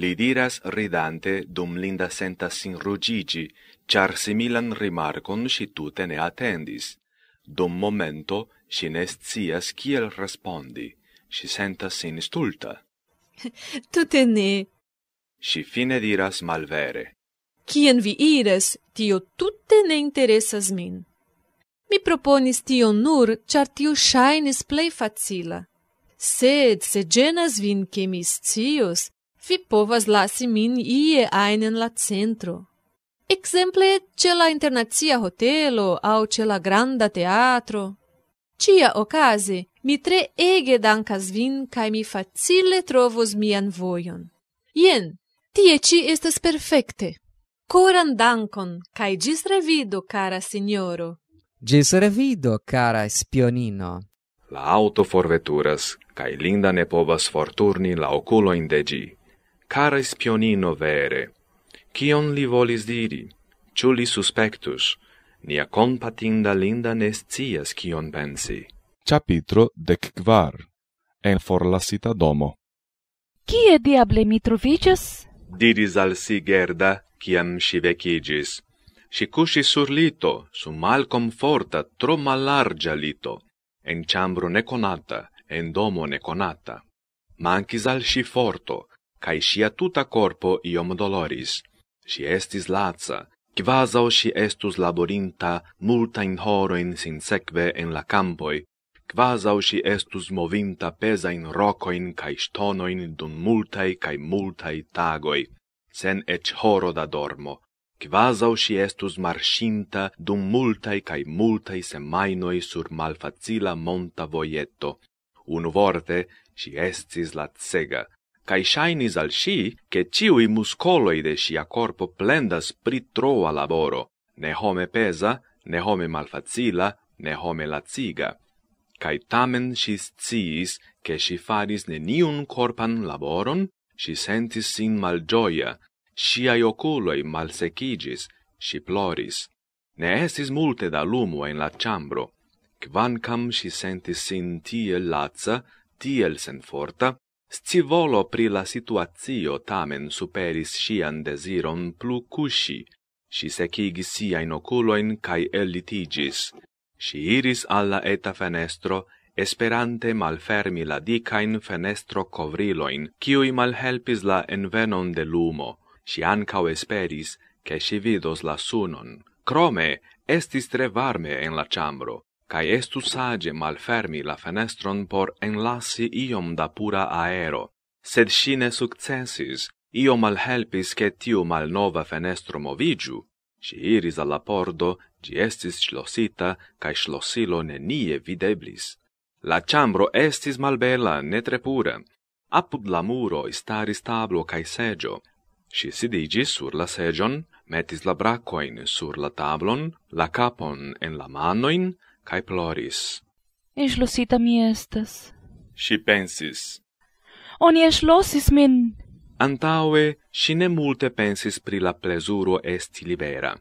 Speaker 1: Li diras ridante, dum linda senta sin rugigi, char similan rimarcon si tute ne attendis. Dum momento, si nest cias ciel respondi, si sentas sin stulta.
Speaker 2: tute ne.
Speaker 1: Si fine diras malvere.
Speaker 2: en vi iras, tio tutte ne interessas min. Mi proponis tio nur, char tio shainis plei facila sed se genas vin che mi scius, vi povas lasi min ie ain en la centro. Exemple, ce la internazia hotelo au ce la granda teatro. Cia ocase, mi tre ege dankas vin cae mi facile trovos mian voion. Ien, tie ci estes perfecte. Coran dankon, cae gis revido, cara signoro.
Speaker 6: Gis revido, cara spionino
Speaker 1: la auto forveturas, cae linda ne povas forturni la oculo in degi. Cara spionino vere, cion li volis diri? Ciu li suspectus? Nia compatinda linda ne scias cion pensi. Capitro dec quar. En forlasita domo.
Speaker 7: Cie diable mi trovicias?
Speaker 1: Diris al si Gerda, ciam si vecigis. Si cusi sur lito, su mal tro mal largia lito en chambro neconata, en domo neconata. Mancis al si forto, cae sia tuta corpo iom doloris. Si estis laza, quasau si estus laborinta multa in horo in sinsecve en la campoi, quasau si estus movinta pesa in roco in kai stono in dun multae cae multae tagoi sen ec horo da dormo quasau si estus marscinta dum multae cae multae semainoi sur malfacila monta voieto. Unu vorte, si estis la cega, cae shainis al si che ciui muscoloi de sia corpo plendas pritroa laboro, ne home pesa, ne home malfacila, ne home la ciga. Cae tamen si sciis che si faris ne niun corpan laboron, si sentis sin malgioia, Sciai oculoi malsecigis, si ploris. Ne esis multe da lumo in la ciambro. Quancam si sentis sin tie lazza, tiel senforta, scivolo pri la situazio tamen superis sian desiron plu cusci. Si secigis in oculoin cae elitigis. Si iris alla eta fenestro, esperante malfermi la dicain fenestro covriloin, cui malhelpis la envenon de lumo si ancao esperis, che si vidos la sunon. Crome, estis tre varme en la chambro, cae estu sage mal fermi la fenestron por enlasi iom da pura aero. Sed si ne successis, io mal helpis che tiu mal nova fenestro movigiu, si iris alla pordo, gi estis slosita, cae slosilo ne nie videblis. La chambro estis mal ne tre pura. Apud la muro istaris tablo cae seggio, Si sidigis sur la sejon, metis la braccoin sur la tablon, la capon en la manoin, cae ploris.
Speaker 7: Enslosita mi estes.
Speaker 1: Si pensis.
Speaker 7: Oni enslosis min.
Speaker 1: Antaue, si ne multe pensis pri la plesuro esti libera.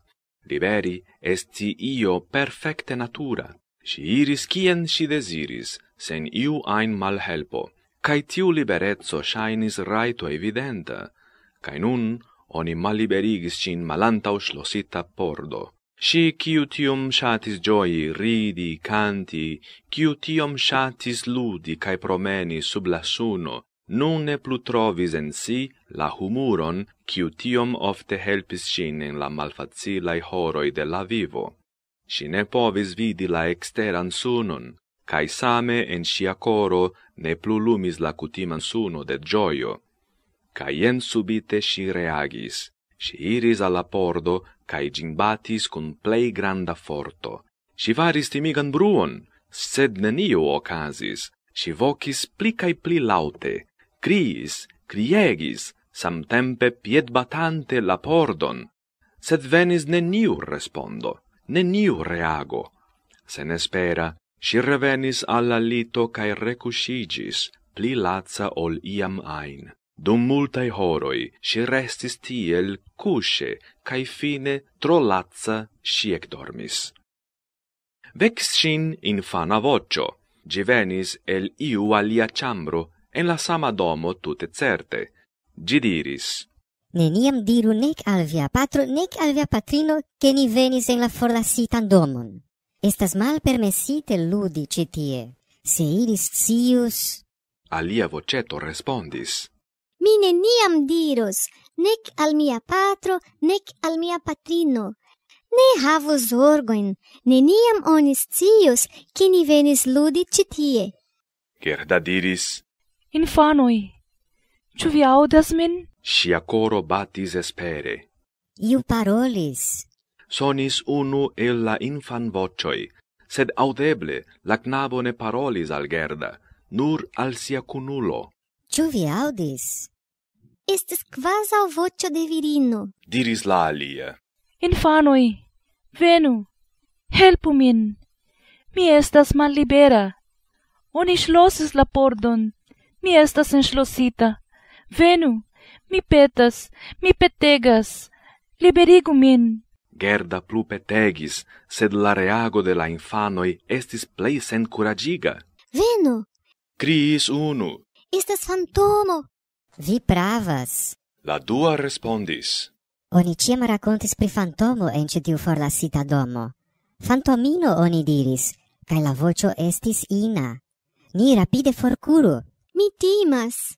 Speaker 1: Liberi esti io perfecte natura. Si iris cien si desiris, sen iu ain malhelpo, cae tiu liberezzo shainis raito evidenta, cae nun oni maliberigis cin malantau slosita pordo. Si ciu tium shatis gioi, ridi, canti, ciu tium shatis ludi cae promeni sub la suno, nun ne plu trovis en si la humuron ciu tium ofte helpis cin in la malfacilae horoi de la vivo. Si ne povis vidi la exteran sunon, cae same en sia coro ne plu lumis la cutiman suno de gioio. Ca ien subite si reagis. Si iris alla pordo, cae gingbatis cum plei granda forto. Si varis timigan bruon, sed neniu ocasis. Si vocis pli cae pli laute. Criis, criegis, samtempe piedbatante la pordon. Sed venis neniu respondo, neniu reago. Se ne spera, si revenis alla lito cae recusigis, pli latza ol iam ain. Dum multae horoi si restis tiel cusce, cae fine tro lazza si ec dormis. Vex sin infana vocio, gi venis el iu alia chambro, en la sama domo tute certe. Gi diris,
Speaker 8: Neniam diru nec al via patro, nec al via patrino, che ni venis en la forlasitan domon. Estas mal permessite ludi citie. Se iris cius...
Speaker 1: Alia voceto respondis,
Speaker 8: mi neniam diros, nec al mia patro,
Speaker 9: nec al mia patrino. Ne havus orgoin, neniam onis cius, che ni venis ludi citie.
Speaker 1: Gerda diris,
Speaker 9: Infanoi, ciu vi audas min?
Speaker 1: Sia coro batis espere. Iu parolis. Sonis unu el la infan vocioi, sed audeble la knabo ne parolis al Gerda, nur al sia cunulo.
Speaker 8: «Ciu vi audis?» «Estis quas al vocio de virino!»
Speaker 1: Diris la alia.
Speaker 7: «Infanoi! Venu! Helpu min! Mi estas mal libera! Oni schlosis la pordon! Mi estas inschlosita! Venu! Mi petas! Mi petegas! Liberigu min!»
Speaker 1: Gerda plu petegis, sed la reago de la infanoi estis plei sen curadiga. «Venu!» Criis unu.
Speaker 8: Estas fantomo!
Speaker 1: Vi pravas! La dua respondis.
Speaker 8: Oni cema racontis pri fantomo en diu for la domo. Fantomino, oni diris, cae la vocio estis ina. Ni rapide forcuru! Mi
Speaker 9: timas!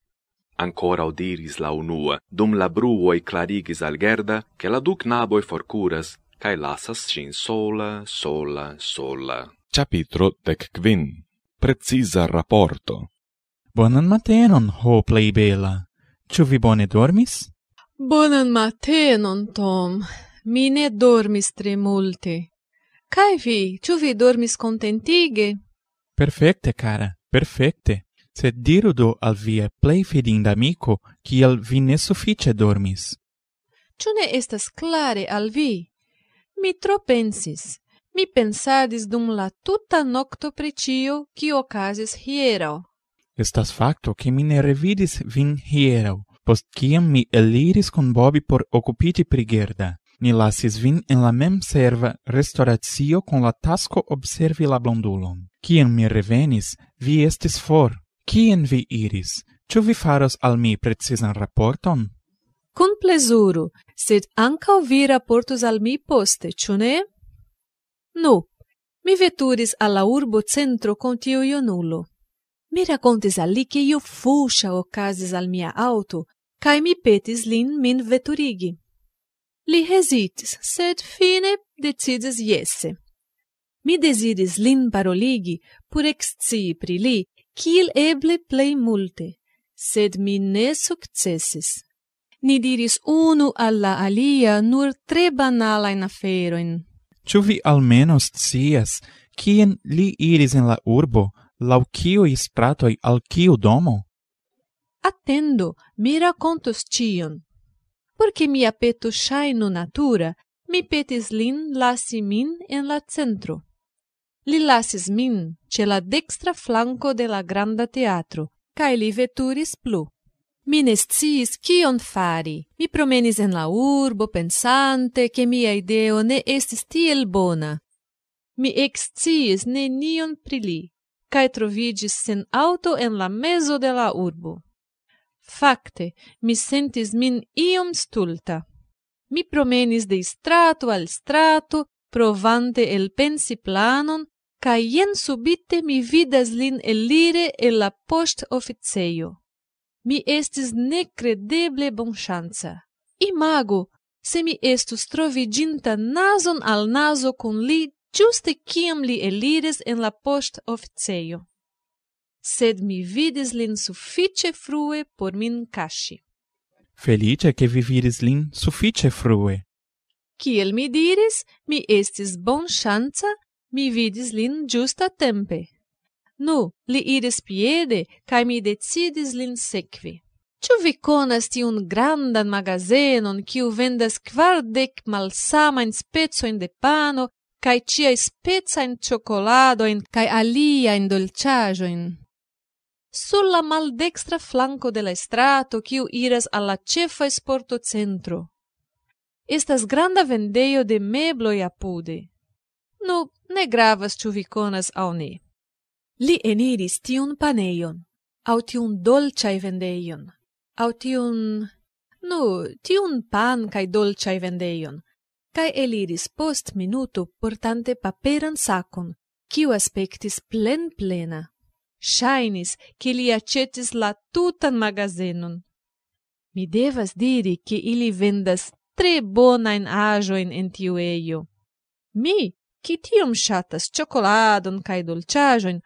Speaker 1: Ancora odiris la unua, dum labruvoi clarigis algerda, cae la duc naboi forcuras, cae lasas cin sola, sola, sola. CEPITRO XV. PRECISA RAPORTO Bonan
Speaker 3: matenon, ho plei bela. Ču vi bone dormis?
Speaker 2: Bonan matenon, Tom. Mi ne dormis tre multe. Kai vi, ču vi dormis contentige?
Speaker 3: Perfecte, cara, perfecte. Sed diru do al via plei fidind amico, kiel vi ne suffice dormis.
Speaker 2: Ču ne estas clare al vi? Mi tro pensis. Mi pensadis dum la tuta nocto precio, qui ocasis hierau.
Speaker 3: Estas facto che mi ne revidis vin hierau, post ciam mi eliris con Bobby por occupiti pri Ni lasis vin en la mem serva restauratio con la tasco observi la blondulon. Ciam mi revenis, vi estis for. Cien vi iris? Ciu vi faros al mi precisan raporton?
Speaker 2: Con plesuru, sed ancau vi raportus al mi poste, ciu ne? Nu, mi veturis alla urbo centro con tiu ionulo mi racontis al li che io fuscia o al mia auto, cae mi petis lin min veturigi. Li hesitis, sed fine decides jesse. Mi desidis lin paroligi, pur excii pri li, cil eble plei multe, sed mi ne successis. Ni diris unu alla alia nur tre banala in aferoin.
Speaker 3: Ciu vi almeno scias, cien li iris in la urbo, lau cio istratoi al cio domo?
Speaker 2: Atendo, mi racontos cion. Porque mi apeto shainu natura, mi petis lin lasi min en la centro. Li lasis min ce la dextra flanco de la granda teatro, cae li veturis plu. Mi nesciis cion fari. Mi promenis en la urbo pensante che mia ideo ne estis tiel bona. Mi exciis ne nion pri li cae trovidis sen auto en la mezo de la urbo. Facte, mi sentis min iom stulta. Mi promenis de strato al strato, provante el pensi planon, cae ien subite mi vidas lin elire e la post officio. Mi estis necredeble bonchanza. I mago, se mi estus trovidinta nason al naso con li, giuste ciem li eliris en la poste oficeio. Sed mi vidis lin suficie frue por min casci.
Speaker 3: Felice che vi viris lin suficie frue.
Speaker 2: Ciel mi diris, mi estis bon chance, mi vidis lin giusta tempe. Nu, li iris piede, ca mi decidis lin secvi. Ciu vi conas ti un grandan magazenon ciu vendas quardec malsamain spezoin de pano cae ciae spezaen cioccoladoen cae aliaen in Sul la maldextra flanco de la estrato, ciu iras alla cefa esporto centro. Estas granda vendeio de mebloi apude. Nu, ne gravas ciu viconas au ne. Li eniris tiun paneion, au tiun dolciae vendeion, au tiun... Nu, tiun pan cae dolciae vendeion, cae eliris post minuto portante paperan sacon, quiu aspectis plen plena. Shainis, che li accetis la tutan magazenon. Mi devas diri che ili vendas tre bonain AJOIN en tiu eio. Mi, qui TIUM shatas CHOCOLADON cae DOLCIAJOIN,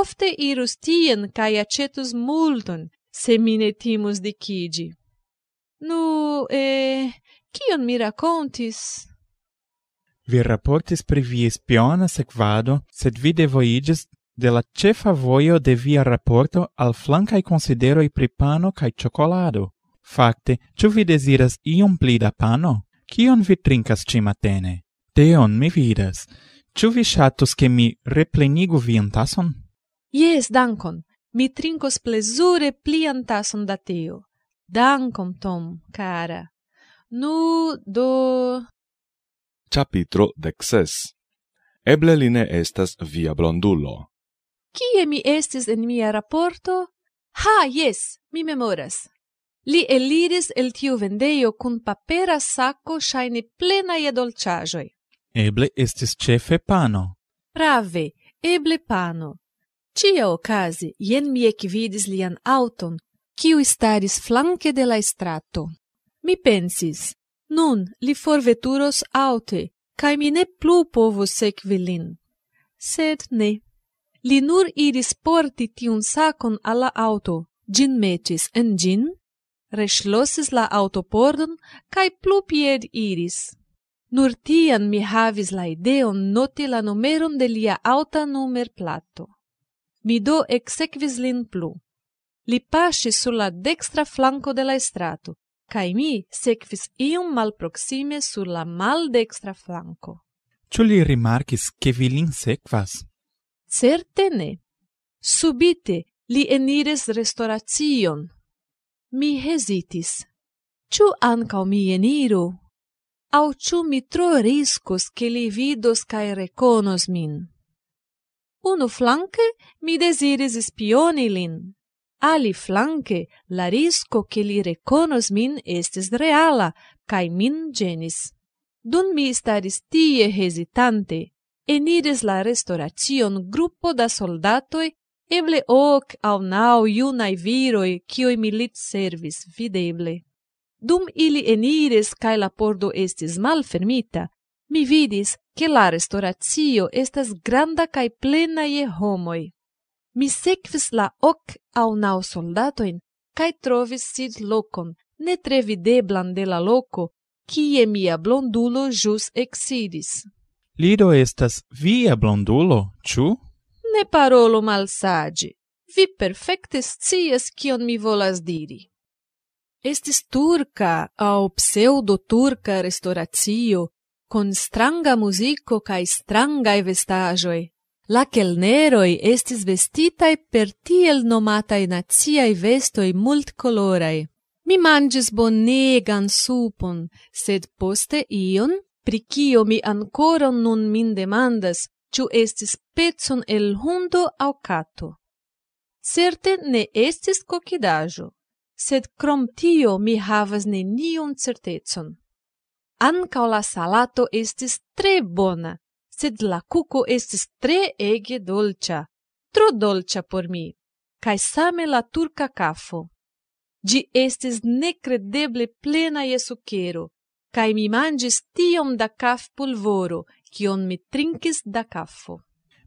Speaker 2: ofte irus tien cae accetus multon, se mine timus dicigi. Nu, e... Eh, Cion mi racontis?
Speaker 3: vi raportis pri vi spiona sequado, sed vi devoigis de la cefa voio de via raporto al flancai consideroi pri pano cae cioccolado. Fakte, ciu vi desiras iom pli da pano? Cion vi trincas ci matene? Teon mi vidas. Ciu vi shatus che mi replenigu vien
Speaker 2: Yes, dankon. Mi trincos plezure pli antason da teo. Dankon, Tom, cara. Nu, do,
Speaker 1: Capitro dexes. Eble li ne estas via blondulo.
Speaker 2: Kie mi estis en mia raporto? Ha, yes, mi memoras. Li eliris el tiu vendeio cun papera sacco shaine plena e dolciagioi.
Speaker 3: Eble estis cefe pano.
Speaker 2: BRAVE, eble pano. Cia ocasi, jen mi ecvidis lian auton, kiu staris flanque de la estrato. Mi pensis, nun li forveturos aute, cae mi ne plu povus sequi lin. Sed ne. Li nur iris porti tiun sacon alla auto, gin metis en gin, reschlosis la autopordon, cae plu pied iris. Nur tian mi havis la ideon noti la numerum de lia auta numer plato. Mi do exequis lin plu. Li pasis sur la dextra flanco de la estrato, cae mi sequis ium malproxime sur la maldextra flanco.
Speaker 3: Cio li rimarchis che vi lin sequas?
Speaker 2: Certene. Subite, li enires restauration. Mi hesitis. Cio ancao mi eniru? Au cio mi tro riscos che li vidos cae reconos min? Unu flanque mi desiris espioni lin. Ali flanque, la risco che li reconos min estes reala, cae min genis. Dun mi staris tie hesitante, enires la restauration gruppo da soldatoi, eble hoc au nau iunae viroi, cioi milit servis videble. Dum ili enires cae la pordo estis mal fermita, mi vidis che la restauratio estas granda cae plena ie homoi mi sekvis la ok au nau soldatoin, cae trovis sid locon, ne tre videblan de la loco, quie mia blondulo jus exidis.
Speaker 3: Lido estas via blondulo, ciu?
Speaker 2: Ne parolo mal Vi perfecte scias cion mi volas diri. Estis turca au pseudoturca restauratio, con stranga musico cae strangae vestagioi, La kelneroi estis vestitai per tiel nomatai naziai vestoi multcolorai. Mi mangis bonegan supon, sed poste ion, pri kio mi ancora nun min demandas, ciu estis pezzon el hundo au cato. Certe ne estis cocidajo, sed crom tio mi havas ne nion certezon. Ancao la salato estis tre bona, sed la cuco estis tre ege dolcia, tro dolcia por mi, cae same la turca cafo. Gi estis necredeble plena e sucero, cae mi mangis tiom da caf pulvoro, cion mi trinkis da cafo.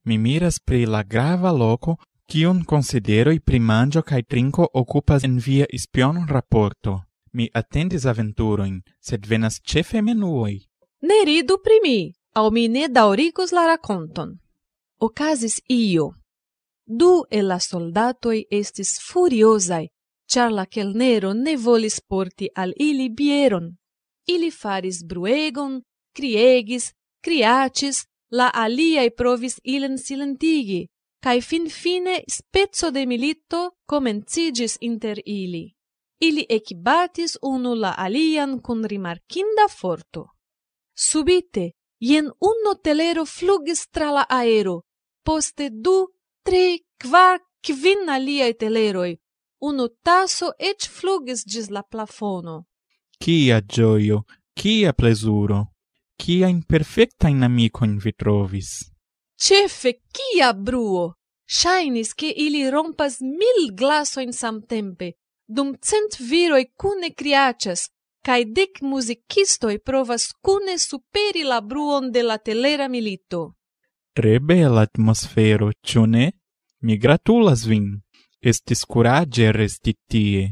Speaker 3: Mi miras pri la grava loco, cion consideroi pri mangio cae trinco occupas en via ispion rapporto. Mi attendis aventuroin, sed venas cefe
Speaker 2: menuoi. Ne ridu pri mi, Aumi ne dauricus la raconton. Occasis io. Du e la soldatoi estis furiosai, char la chelnero ne volis porti al ili bieron. Ili faris bruegon, kriegis, kriacis, la aliai provis ilen silentigi, cae fin fine spezzo de militto comencigis inter ili. Ili echibatis unu la alian con rimarkinda Subite, jen uno telero flugis tra la aero, poste du, tre, quar, quin aliae teleroi, uno taso et flugis gis la plafono.
Speaker 3: Cia gioio, cia plesuro, cia imperfecta in amico in vitrovis.
Speaker 2: Cefe, cia bruo! Shainis che ili rompas mil glaso in samtempe, dum cent viroi cune criacias, cae dec musicistoi provas cune superi la bruon de la telera milito.
Speaker 3: Tre bela atmosfero, ciune? Mi gratulas vin. Estis curage resti tie.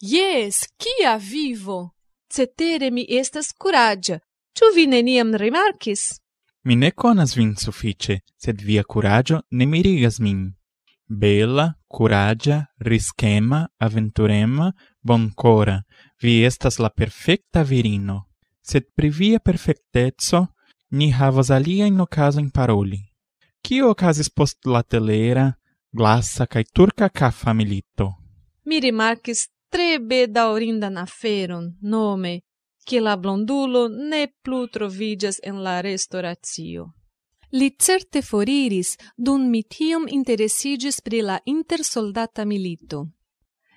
Speaker 2: Yes, kia vivo! Cetere mi estas curagia. Ciu vi neniam remarcis?
Speaker 3: Mi ne conas vin suffice, sed via curagio ne mirigas min. Bela, curagia, rischema, aventurema, boncora — vi estas la perfecta virino, sed pri via perfectezzo ni havas alia in ocaso in paroli. Cio ocasis post la telera, glassa cae turca ca familito?
Speaker 2: Mi rimarcis tre bedaurinda na feron, nome, che la blondulo ne plu trovidias en la restauratio. Li certe foriris, dun mitium interesigis pri la intersoldata milito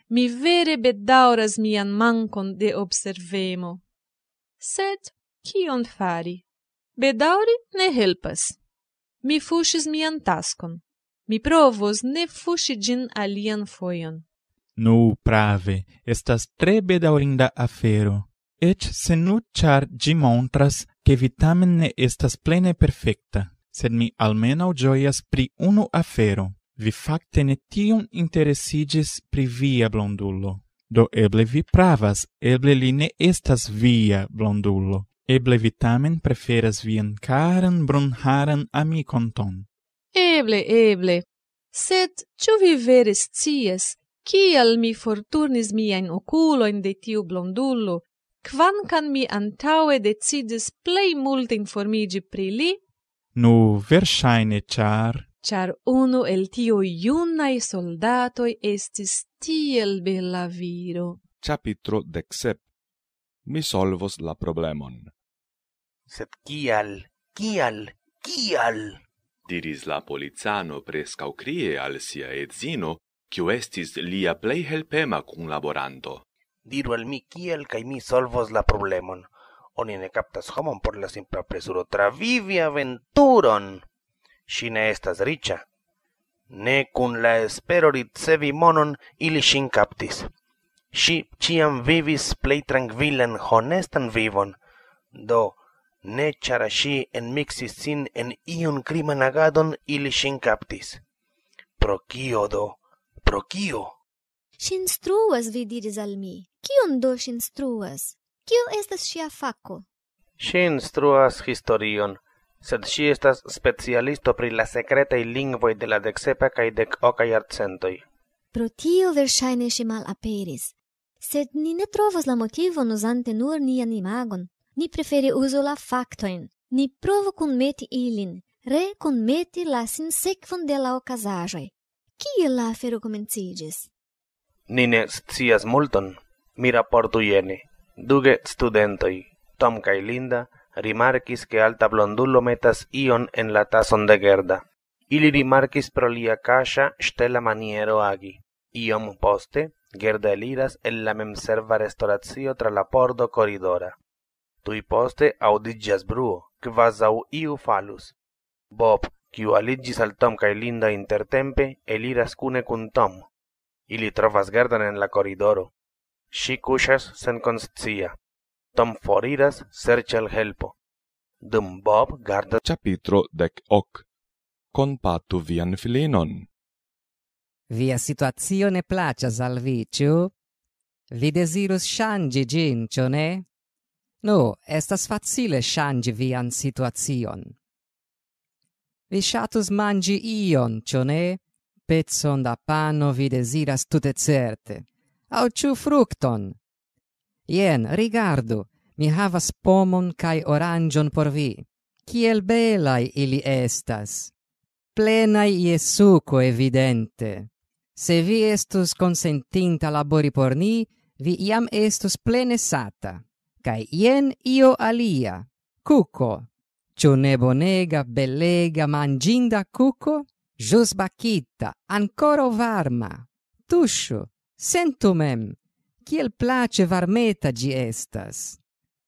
Speaker 2: mi vere bedauras mian mancon de observemo. Sed, kion fari? Bedauri ne helpas. Mi fuscis mian tascon. Mi provos ne fusci gin alian foion.
Speaker 3: Nu, prave, estas tre bedaurinda afero. Et se nu char gi montras che vitamen ne estas plene perfecta, sed mi almeno gioias pri unu afero vi facte ne tion interesigis pri via blondulo. Do eble vi pravas, eble li ne estas via blondullo. Eble vi tamen preferas vien caran brunharan amicon ton.
Speaker 2: Eble, eble. Sed, ciu vi veres cies, kial mi forturnis miain oculoin de tiu blondulo, quancan mi antaue decidis plei multe informigi pri li?
Speaker 3: Nu, versaine, char,
Speaker 2: char uno el tio iunnai soldatoi estis tiel bella viro.
Speaker 1: Capitro dexep. Mi solvos la problemon.
Speaker 10: SET kial, kial, kial?
Speaker 1: Diris la polizano prescau crie al sia edzino, kiu estis lia plei helpema cum laborando.
Speaker 10: Diru al mi kiel, CAI mi solvos la problemon. Oni ne captas homon por la simpla presuro TRAVIVIA aventuron si ne estas ricia. Ne cun la espero sevi monon ili sin captis. Si ciam vivis plei tranquillen honestan vivon, do ne chara si en mixis sin en ion crimen agadon ili sin captis. Pro quio do? Pro quio? Si
Speaker 9: vi diris al mi. Quion do si instruas? Cio estas sia faco?
Speaker 10: Si instruas historion sed si estas specialisto pri la secretaj lingvoj de la dexepa kaj dek oka jarcentoj.
Speaker 9: Pro tio verŝajne ŝi malaperis, sed ni ne trovos la motivon uzante nur nian imagon. Ni preferi uso la faktojn. Ni provu kunmeti ilin, re kunmeti la sinsekvon de la okazaĵoj. Kiel la afero komenciĝis?
Speaker 10: Ni ne scias multon. Mi raportu jene. Duge studentoj, Tom kaj Linda, rimarquis che alta blondullo metas ion en la tason de gerda. Ili rimarquis pro lia caixa stela maniero agi. Iom poste, gerda eliras en la memserva restauratio tra la pordo corridora. Tui poste audigias bruo, quas au iu falus. Bob, quiu aligis al Tom cae linda intertempe, eliras cune cun Tom. Ili trovas gerdan en la corridoro. Si cusas sen constia tam foriras serce al helpo. Dum Bob garda...
Speaker 1: Capitro dec hoc. Compatu vian filinon.
Speaker 6: Via situatio ne placia al viciu? Vi desirus shangi gin, cio ne? Nu, estas facile shangi vian situazion Vi shatus mangi ion, cio Pezzon da pano vi desiras tutte certe. Au ciu fructon, Ien, rigardu, mi havas pomon cae orangion por vi. Ciel belai ili estas. Plenai Iesuco, evidente. Se vi estus consentinta labori por ni, vi iam estus plene sata. Cae ien io alia, cuco. Ciu nebonega, bonega, bellega, manginda cuco? Jus bacita, ancora varma. Tuscio, sentumem. mem el place varmeta gi estas.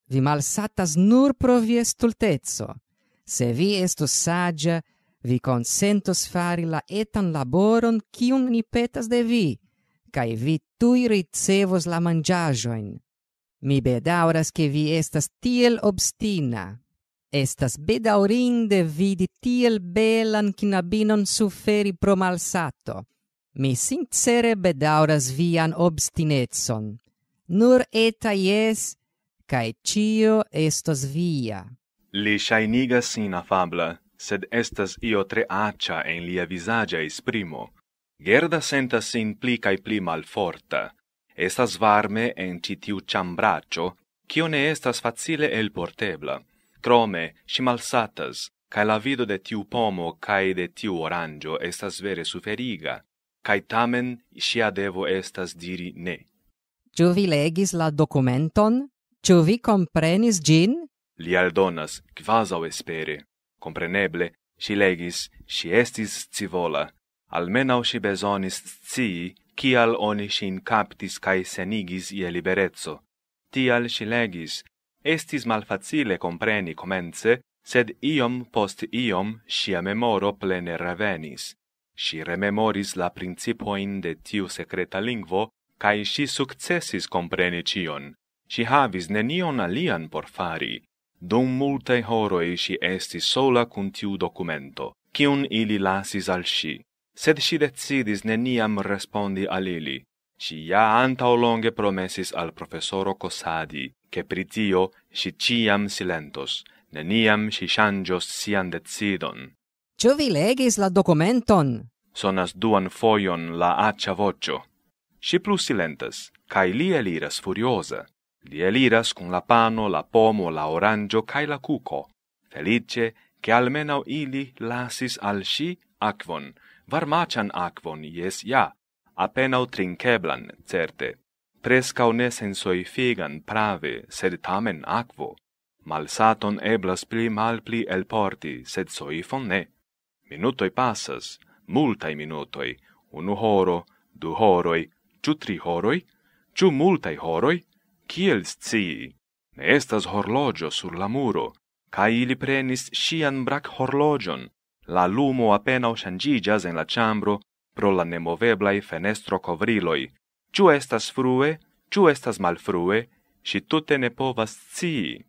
Speaker 6: Vi malsatas nur pro vi stultetso. Se vi esto sagia, vi consentos fari la etan laboron cium ni petas de vi, cae vi tui ricevos la in Mi bedauras che vi estas tiel obstina. Estas bedaurin de vidi tiel belan kinabinon suferi pro malsato mi sincere bedauras vian obstinetson. Nur eta jes, cae cio estos via.
Speaker 1: Li shainiga sin afabla, sed estas io tre accia en lia visagia esprimo. Gerda sentas sin pli cae pli malforta. Estas varme en citiu ciambraccio, cio ne estas facile el portebla. Crome, si malsatas, cae la vido de tiu pomo cae de tiu orangio estas vere suferiga cae tamen sia devo estas diri ne.
Speaker 6: Ju vi legis la documenton? Ju vi comprenis gin?
Speaker 1: Li aldonas, quasau espere. Compreneble, si legis, si estis civola. Almenau si besonis cii, cial oni si incaptis cae senigis ie liberezzo. Tial si legis, estis malfacile compreni comence, sed iom post iom sia memoro plene ravenis si rememoris la principoin de tiu secreta lingvo, cae si successis compreni cion. Si havis nenion alian por fari. Dum multe horoi si esti sola cum tiu documento, cion ili lasis al si. Sed si decidis neniam respondi al ili. Si ja antau longe promesis al professoro Cosadi, che pritio si ciam silentos, neniam si changios sian decidon.
Speaker 6: Ciò vi legis la documenton?
Speaker 1: Sonas duan foion la accia vocio. Si plus silentas, cae li eliras furiosa. Li eliras cum la pano, la pomo, la orangio, cae la cuco. Felice, che almenau ili lasis al si aquon, varmacian aquon, yes, ja, apenau trinceblan, certe. Prescau ne sensoi figan prave, sed tamen aquo. Malsaton eblas pli mal pli el porti, sed soifon ne minutoi passas, multai minutoi, unu horo, du horoi, ciu tri horoi, ciu multai horoi, kiel scii? Ne estas horlogio sur la muro, ca ili prenis sian brac horlogion, la lumo apena shangigias en la chambro pro la nemoveblai fenestro covriloi. Ciu estas frue, ciu estas malfrue, si tutte ne povas scii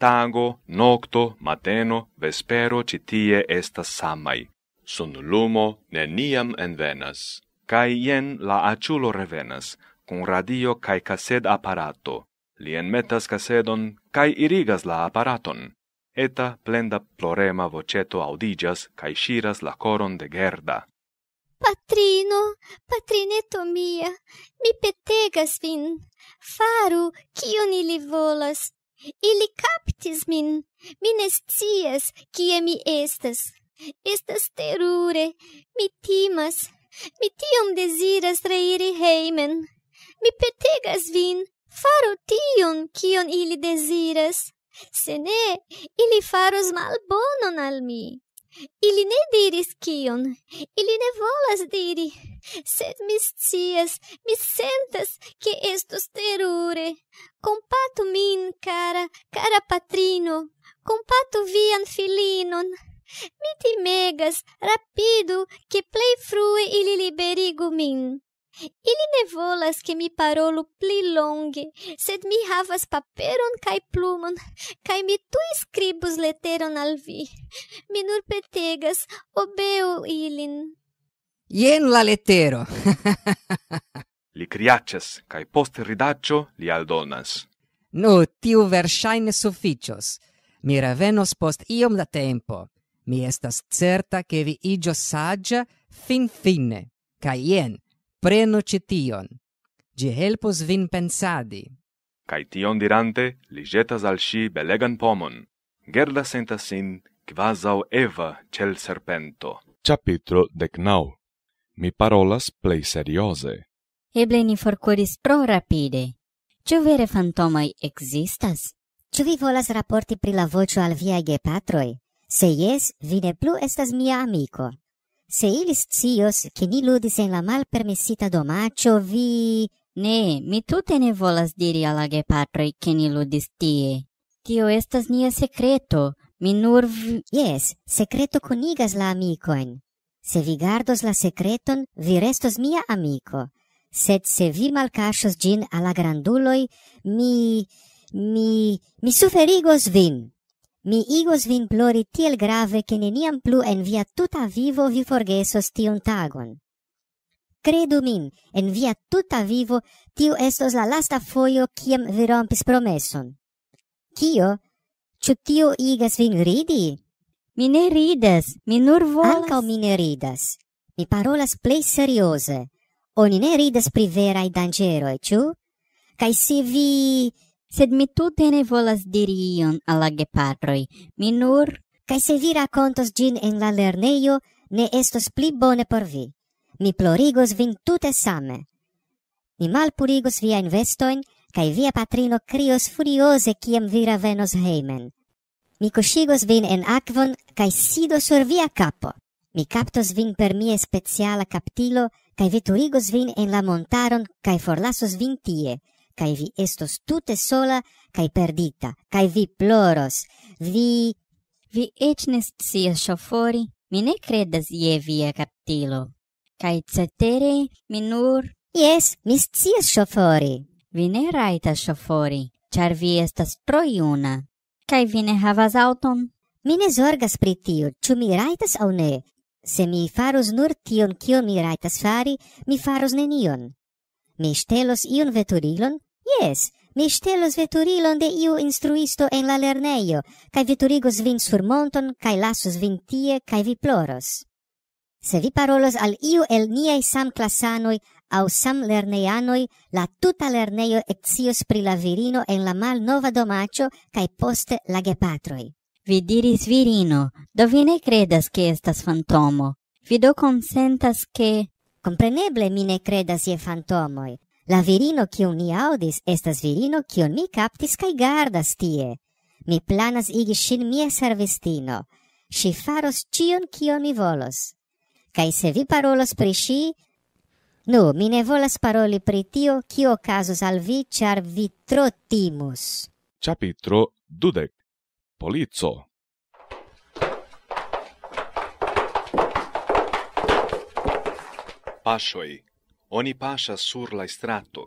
Speaker 1: tago, nocto, mateno, vespero citie estas samai. Sun lumo neniam envenas. Cai jen la aciulo revenas, cum radio cae cased apparato. Li enmetas casedon, cae irigas la apparaton. Eta plenda plorema voceto audigas, cae shiras la coron de Gerda.
Speaker 9: Patrino, patrineto mia, mi petegas vin. Faru, cion ili volas, Ili captis min, min estias, quia mi estas. Estas terure, mi timas, mi tiam desiras reiri heimen. Mi petegas vin, faro tion, quion ili desiras. Se ne, ili faros mal bonon al mi. Ili ne diris quion, ili ne volas diri. Sed mis cias, mis sentas, que estus terure. Compato min, cara, cara patrino, compato vian filinon. Mi timegas, rapido, que plei frue ili liberigo min. Ili ne volas que mi parolo pli longe, sed mi havas paperon cae plumon, cae mi tu escribus leteron al vi. Mi nur petegas, obeu ilin.
Speaker 1: yen la letero. li criaces, cae post ridaccio li aldonas.
Speaker 6: Nu, tiu versaine sufficios. Mi revenos post iom da tempo. Mi estas certa che vi igio saggia fin fine, ca ien, preno cition. Gi helpos vin pensadi.
Speaker 1: Cai tion dirante, li jetas al si belegan pomon. Gerda sentas sin, quasau Eva cel serpento. Capitro decnau. Mi parolas plei seriose.
Speaker 8: Eble ni forcuris pro rapide. Ciu vere fantomai existas? Ciu vi volas rapporti pri la vocio al via gepatroi? Se jes, vi ne plu estas mia amico. Se ilis cios, che ni ludis en la mal permissita domaccio, vi... Ne, mi tute ne volas diri alla gepatroi che ni ludis tie. Tio estas nia secreto, mi nur... V... Yes, secreto conigas la amicoin. Se vi gardos la secreton, vi restos mia amico sed se vi malcasos gin alla granduloi, mi... mi... mi suferigos vin. Mi igos vin plori tiel grave che neniam plu en via tuta vivo vi forgesos tion tagon. Credu min, en via tuta vivo tiu estos la lasta foio ciam vi rompis promeson. Cio? Ciu tiu igas vin ridi? Mi ne ridas, mi nur volas... Ancau mi ne ridas. Mi parolas plei seriose oni ne ridas pri vera i dangero e chu kai si vi sed mi tu te ne volas diri ion alla ge patroi mi nur kai se vi racontos gin en la lerneio ne estos pli bone por vi mi plorigos vin tute same mi malpurigos via investoin kai via patrino crios furiose kiam vira venos heimen mi cosigos vin en aquon kai sido sur via capo mi captos vin per mie speciala captilo cae veturigos vin en la montaron, cae forlasus vin tie, cae vi estos tute sola, cae perdita, cae vi ploros, vi... Vi ecnes sia sofori, mi ne credas ie via captilo, cae cetere minur... Ies, mis sia sofori. Vi ne raita sofori, char vi estas proiuna, cae vi ne havas auton. Mi ne zorgas pritiu, ciu mi raitas au ne, Se mi farus nur tion kio mi raitas fari, mi farus nenion. Mi stelos iun veturilon? Yes, mi stelos veturilon de iu instruisto en la lerneio, kai veturigos vin sur monton, kai lasos vin tie, kai vi ploros. Se vi parolos al iu el niei sam classanoi au sam lerneianoi, la tuta lerneio exios pri la virino en la mal nova domacio, kai poste la gepatroi vi diris virino, do vi ne credas che estas fantomo. Vi do consentas che... Compreneble mi ne credas ie fantomoi. La virino cium ni audis estas virino cium mi captis cae gardas tie. Mi planas igi sin mia servistino. Si faros cion cion mi volos. Cae se vi parolos pri si, Nu, mi ne volas paroli pri tio, kio casus al vi, char vi tro timus.
Speaker 1: Capitro dudek polico. Pashoi, oni pasha sur la strato.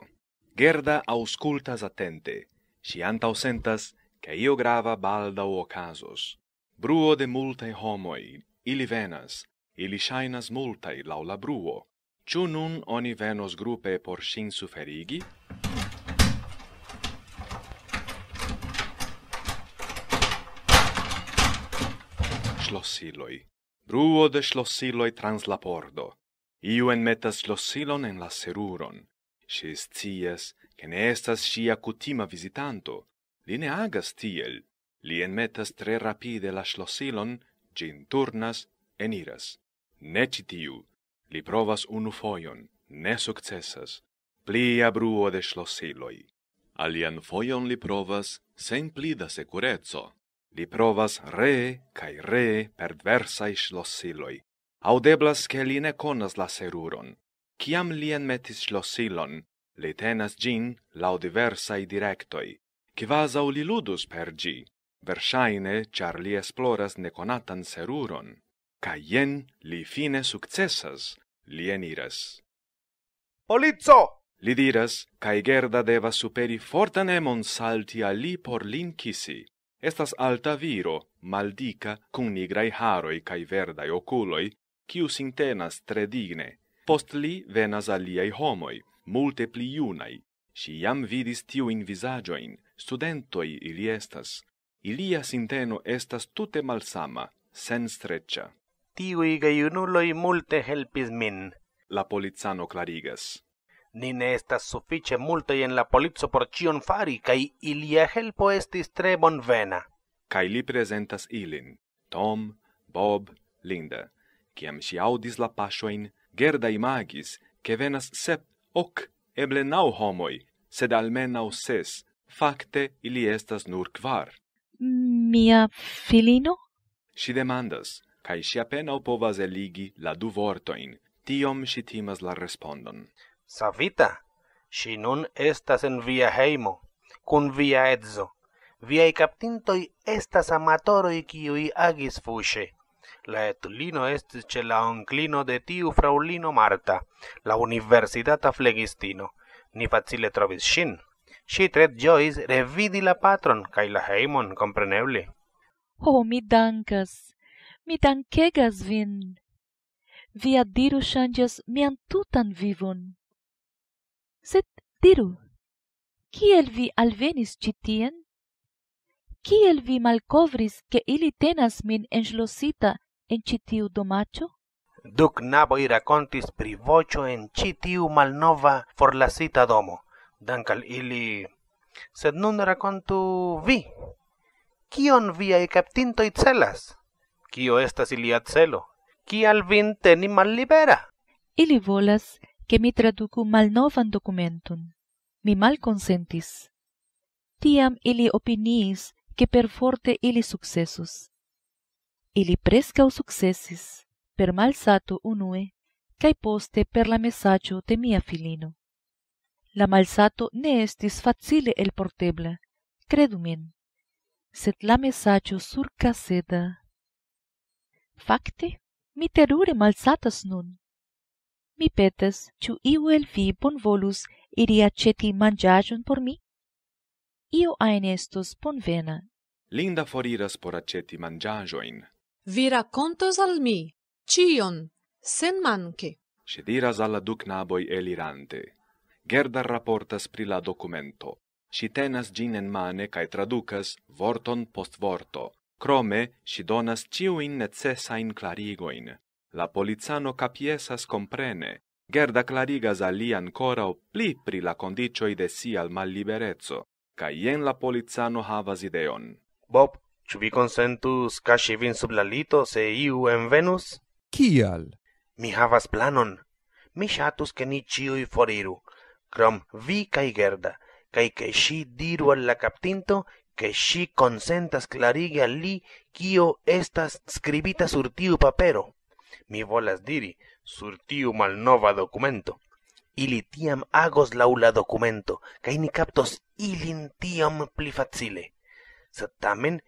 Speaker 1: Gerda auscultas attente, si anta ausentas, che io grava balda o casos. Bruo de multae homoi, ili venas, ili shainas multae laula bruo. Ciu nun oni venos grupe por sin suferigi? Ciu nun oni venos grupe por shin suferigi? schlossiloi. Bruo de schlossiloi trans la pordo. Iu en metas schlossilon en la seruron. Si es che ne estas SHIA cutima visitanto. Li ne agas tiel. Li en metas tre rapide la schlossilon, gin turnas, en iras. Ne citiu. Li provas unu foion, ne successas. Plia bruo de schlossiloi. Alian foion li provas, sen plida securezzo li provas re kai re per versai schlossiloi. Audeblas che li ne conas la seruron. kiam li en metis schlossilon, le tenas gin lau diversai directoi, quivas au li ludus per gi, versaine char li esploras neconatan seruron, ca jen li fine successas, li eniras. Polizzo! Li diras, ca Gerda deva superi fortan emon salti a li por lin estas alta viro, maldica, cun nigrai haroi cae verdae oculoi, ciu sintenas tre digne. Post li venas aliai homoi, multe pli iunai, si iam vidis tiu in visagioin, studentoi ili estas. Ilia sinteno estas tute malsama, sen streccia. Tiui gaiunuloi multe
Speaker 10: helpis min, la polizano clarigas ni ne estas sufice multe en la polizo por cion fari, cae ilia helpo estis tre vena. Cae
Speaker 1: li presentas ilin, Tom, Bob, Linda, kiam si audis la pasuain, gerda imagis, ke venas sep, ok eble nau homoi, sed almenau ses, facte ili estas nur kvar.
Speaker 7: Mia filino?
Speaker 1: Si demandas, cae si apena povas eligi la du
Speaker 10: vortoin, tiom si timas la respondon savita si nun estas en via heimo kun via edzo Viai captintoi estas amatoroi, i agis fuche la etulino est ce la onclino de tiu fraulino marta la universitata flegistino ni facile trovis shin Si tret jois revidi la patron, cae la heimon, compreneble.
Speaker 7: Oh, mi dankas, mi dankegas vin. Via diru changes mian tutan vivon. Sed diru, kiel vi alvenis citien? Kiel vi malcovris che ili tenas min enjlosita en citiu domacho?
Speaker 10: Du knaboi racontis pri vocio en citiu malnova forlasita domo. Dankal ili... Sed nun racontu vi. Kion viae captintoi celas? Kio estas ilia atselo Kial vin teni mal libera?
Speaker 7: Ili volas che mi traducu malnovan documentum. Mi mal consentis. Tiam ili opiniis che per forte ili successus. Ili prescau successis, per malsato unue, cae poste per la messaggio de mia filino. La malsato ne estis facile el portebla, credumin, sed la messaggio sur caseda. Facte, mi terure malsatas nun mi petas, ciu iu el vi bon volus iri aceti mangiajun por mi? Io aene estus bon vena.
Speaker 1: Linda foriras por aceti mangiajoin.
Speaker 2: Vi racontos al mi, cion, sen manche.
Speaker 1: Si diras alla duc naboi elirante. Gerda raportas pri la documento. Si tenas gin en mane cae traducas vorton post vorto. Crome, si donas ciuin necessain clarigoin. La polizano capiesas comprene, Gerda clarigas ali ancora o pli pri la condicioi de si al mal liberezzo, ca ien la polizano havas ideon. Bob, ci vi
Speaker 10: consentus casi vin sub la lito se iu en venus? Cial? Mi havas planon. Mi shatus che ni ciui foriru, crom vi i Gerda, i che si diru al la captinto che si consentas clarigia li cio estas scribita sur tiu papero mi volas diri, sur tiu malnova documento. Ili tiam agos laula documento, ca ni captos ilin tiam pli facile. Sed tamen,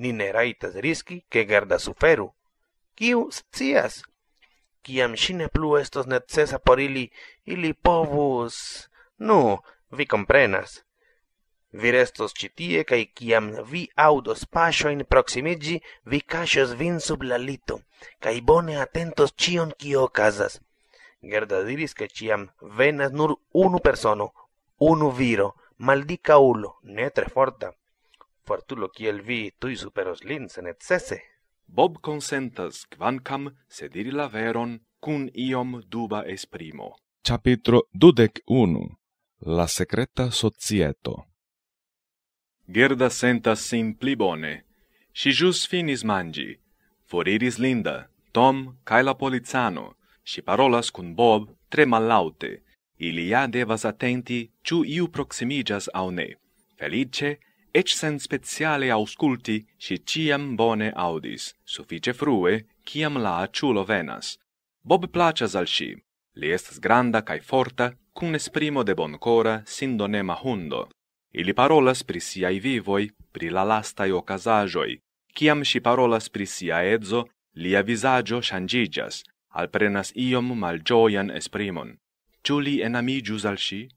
Speaker 10: ni ne raitas riski, che garda suferu. Ciu scias? Ciam sine plu estos necesa por ili, ili povus... Nu, vi comprenas vi restos ci tie, cae ciam vi audos pasio in proximigi, vi casios vin sub la lito, cae bone atentos cion cio ocasas. Gerda diris que ciam venas nur unu persono, unu viro, maldica ulo, ne tre forta. Fortulo ciel vi
Speaker 1: tui superos lin sen et Bob consentas quancam se diri la veron, cun iom duba esprimo. Capitro dudec La secreta societo. Gerda sentas sin pli bone. Si jus finis mangi. Foriris Linda, Tom, cae la polizano. Si parolas cun Bob, tre mal laute. Ili ja devas atenti, ciu iu proximijas au ne. Felice, ec sen speciale ausculti, si ciam bone audis. Suffice frue, ciam la aciulo venas. Bob placas al si. Li estas granda cae forta, cun esprimo de bon cora, sindonema hundo. Ili parolas pri i vivoi, pri la i ocasajoi. Ciam si parolas pri sia edzo, lia visagio shangigias, alprenas iom mal gioian esprimon. Ciu li enamigius al si?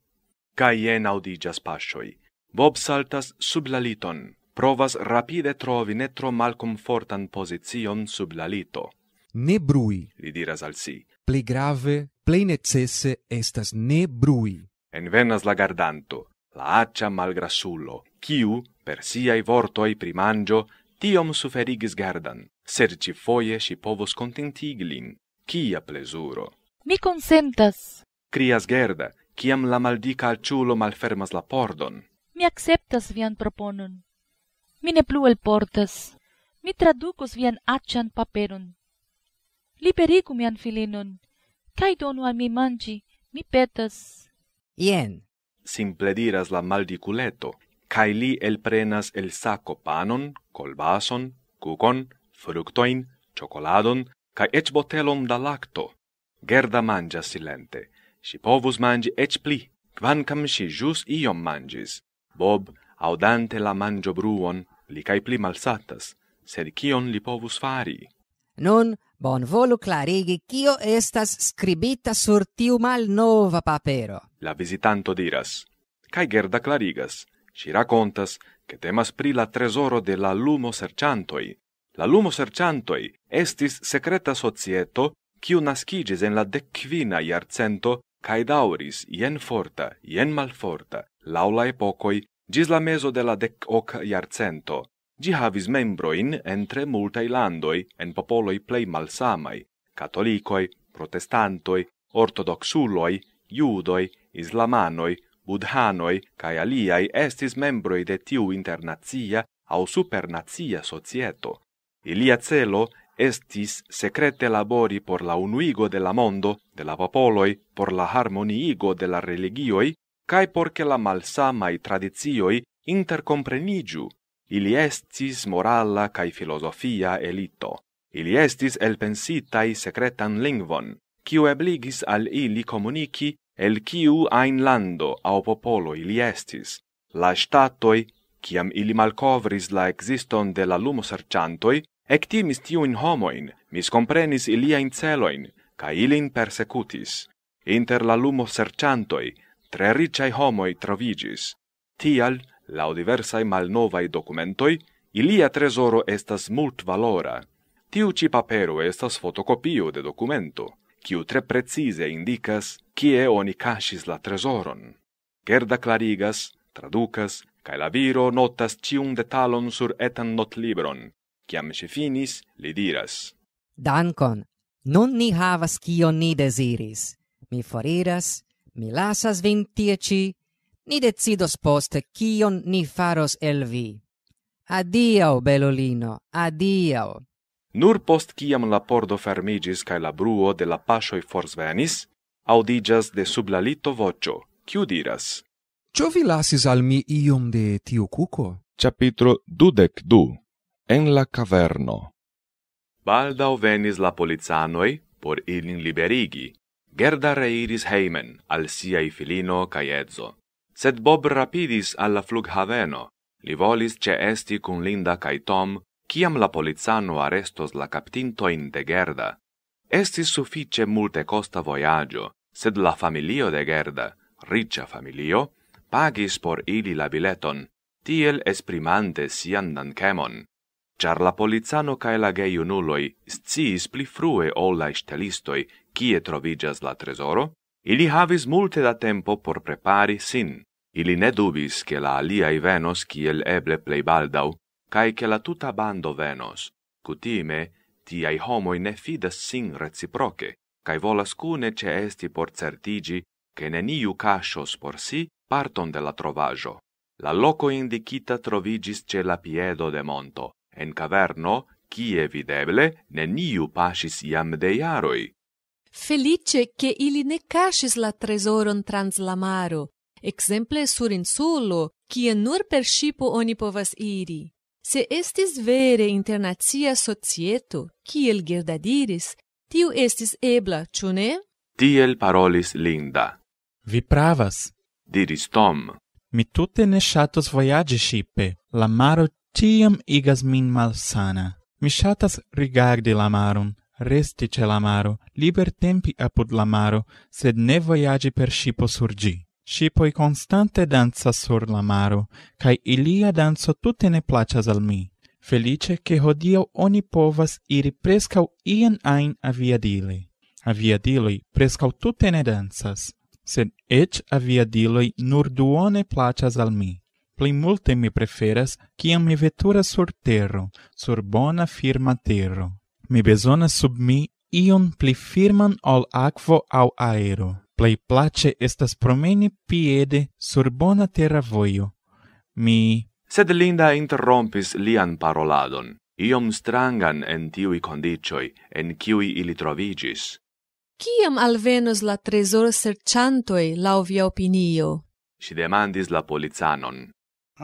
Speaker 1: Cai en audigias pascioi. Bob saltas sub la liton, provas rapide trovi netro mal comfortan position sub la lito.
Speaker 4: Ne brui,
Speaker 1: li diras al si.
Speaker 4: Pli grave, plei necesse, estas ne brui.
Speaker 1: En venas la gardanto, la accia malgrassullo, ciu, per siae vortoi primangio, tiom suferigis gerdan, serci foie si povos contentiglin, cia plesuro.
Speaker 7: Mi consentas,
Speaker 1: crias gerda, ciam la maldica al ciulo malfermas la pordon.
Speaker 7: Mi acceptas vian proponon. Mi ne plu el
Speaker 6: portas.
Speaker 7: Mi traducos vian accian paperon. Liberigu mian filinon. cae donu a mi mangi, mi petas.
Speaker 1: Ien simple diras la maldiculeto, cae li elprenas el saco panon, colbason, cucon, fructoin, chocoladon, cae ec botelon da lacto. Gerda mangia silente. Si povus mangi ec pli, quancam si jus iom mangis. Bob, audante la mangio bruon, li cae pli malsatas, sed cion li povus fari?
Speaker 6: Nun, Bon volu clarigi quio estas scribita sur tiu mal nova papero.
Speaker 1: La visitanto diras, cae Gerda clarigas, ci racontas, che temas pri la tresoro de la lumo serciantoi. La lumo serciantoi estis secreta societo, quiu nascigis en la decvina iarcento, cae dauris ien forta, ien malforta, laula epocoi, gis la meso de la dec hoc iarcento. Gi havis membroin entre multae landoi en popoloi plei malsamai, catolicoi, protestantoi, ortodoxuloi, iudoi, islamanoi, budhanoi, cae aliai estis membroi de tiu internazia au supernazia societo. Ilia celo estis secrete labori por la unuigo de la mondo, de la popoloi, por la harmoniigo de la religioi, cae porce la malsamai tradizioi intercomprenigiu, ili estis morala cae filosofia elito. Ili estis elpensitai secretan lingvon, quiu ebligis al ili comunici el quiu ain lando au popolo ili estis. La statoi, ciam ili malcovris la existon de la lumo sarciantoi, ectimis tiuin homoin, miscomprenis in celoin, ca ilin persecutis. Inter la lumo sarciantoi, tre ricai homoi trovigis. Tial, lau diversae malnovae documentoi, ilia tresoro estas mult valora. Tiu ci papero estas fotocopio de documento, quiu tre precise indicas quie oni cascis la tresoron. Gerda clarigas, traducas, cae la viro notas cium detalon sur etan notlibron, quiam si finis, li diras.
Speaker 6: Dankon, nun ni havas quion ni desiris. Mi foriras, mi lasas vin ci, ni decidos poste, quion ni faros el vi. Adiau, belolino, adio!
Speaker 1: Nur post quiam la pordo fermigis kai la bruo de la pashoi fors venis, audigas de sub la lito vocio, ciu diras?
Speaker 4: Cio vi lasis al mi iom de tiu cuco?
Speaker 1: Capitro dudec du, en la caverno. Baldau venis la polizanoi, por ilin liberigi. Gerda reiris heimen, al siai filino caedzo. Sed Bob rapidis alla flughaveno. Li volis ce esti cun Linda cae Tom, ciam la polizano arestos la captinto in de Gerda. Estis suffice multe costa voyaggio, sed la familio de Gerda, riccia familio, pagis por ili la bileton, tiel esprimante sian dancemon. Char la polizano cae la geiu nulloi sciis pli frue olla istelistoi, kie trovigas la tresoro, Ili havis multe da tempo por prepari sin. Ili ne dubis che la alia i venos el eble plei baldau, cae che la tuta bando venos. Cutime, ai homoi ne fidas sin reciproce, cae volas cune ce esti por certigi che neniu cascios por si parton de la trovajo. La loco indicita trovigis ce la piedo de monto, en caverno, kie videble neniu pasis iam de iaroi.
Speaker 2: Felice che ili ne cacis la tresoron trans la maro, exemple sur insulo, quia nur per scipo oni povas iri. Se estis vere internazia societo, kiel Gerda diris, tiu estis ebla, ciu ne?
Speaker 1: Tiel parolis Linda. Vi pravas, diris
Speaker 3: Tom. Mi tute ne shatos voyage shipe, la maro tiam igas min malsana. Mi shatas rigardi la marum, resti ce la maro, liber tempi apud la maro, sed ne voyagi per shipo surgi. Shipoi constante danza sur la maro, cae ilia danzo tutte ne placas al mi. Felice che hodio oni povas iri prescau ien ain a via dili. A via dili prescau tutte ne danzas, sed ec a via dili nur duone placas al mi. Pli multe mi preferas, ciam mi vetura sur terro, sur bona firma terro mi besona sub mi ion pli firman ol aquo au aero. Plei place estas promeni piede sur bona terra voio.
Speaker 1: Mi... Sed Linda interrompis lian paroladon, iom strangan en tiui condicioi, en kiui ili trovigis.
Speaker 2: Ciam alvenos la tresor serciantoi, lau via opinio?
Speaker 1: Si demandis la polizanon.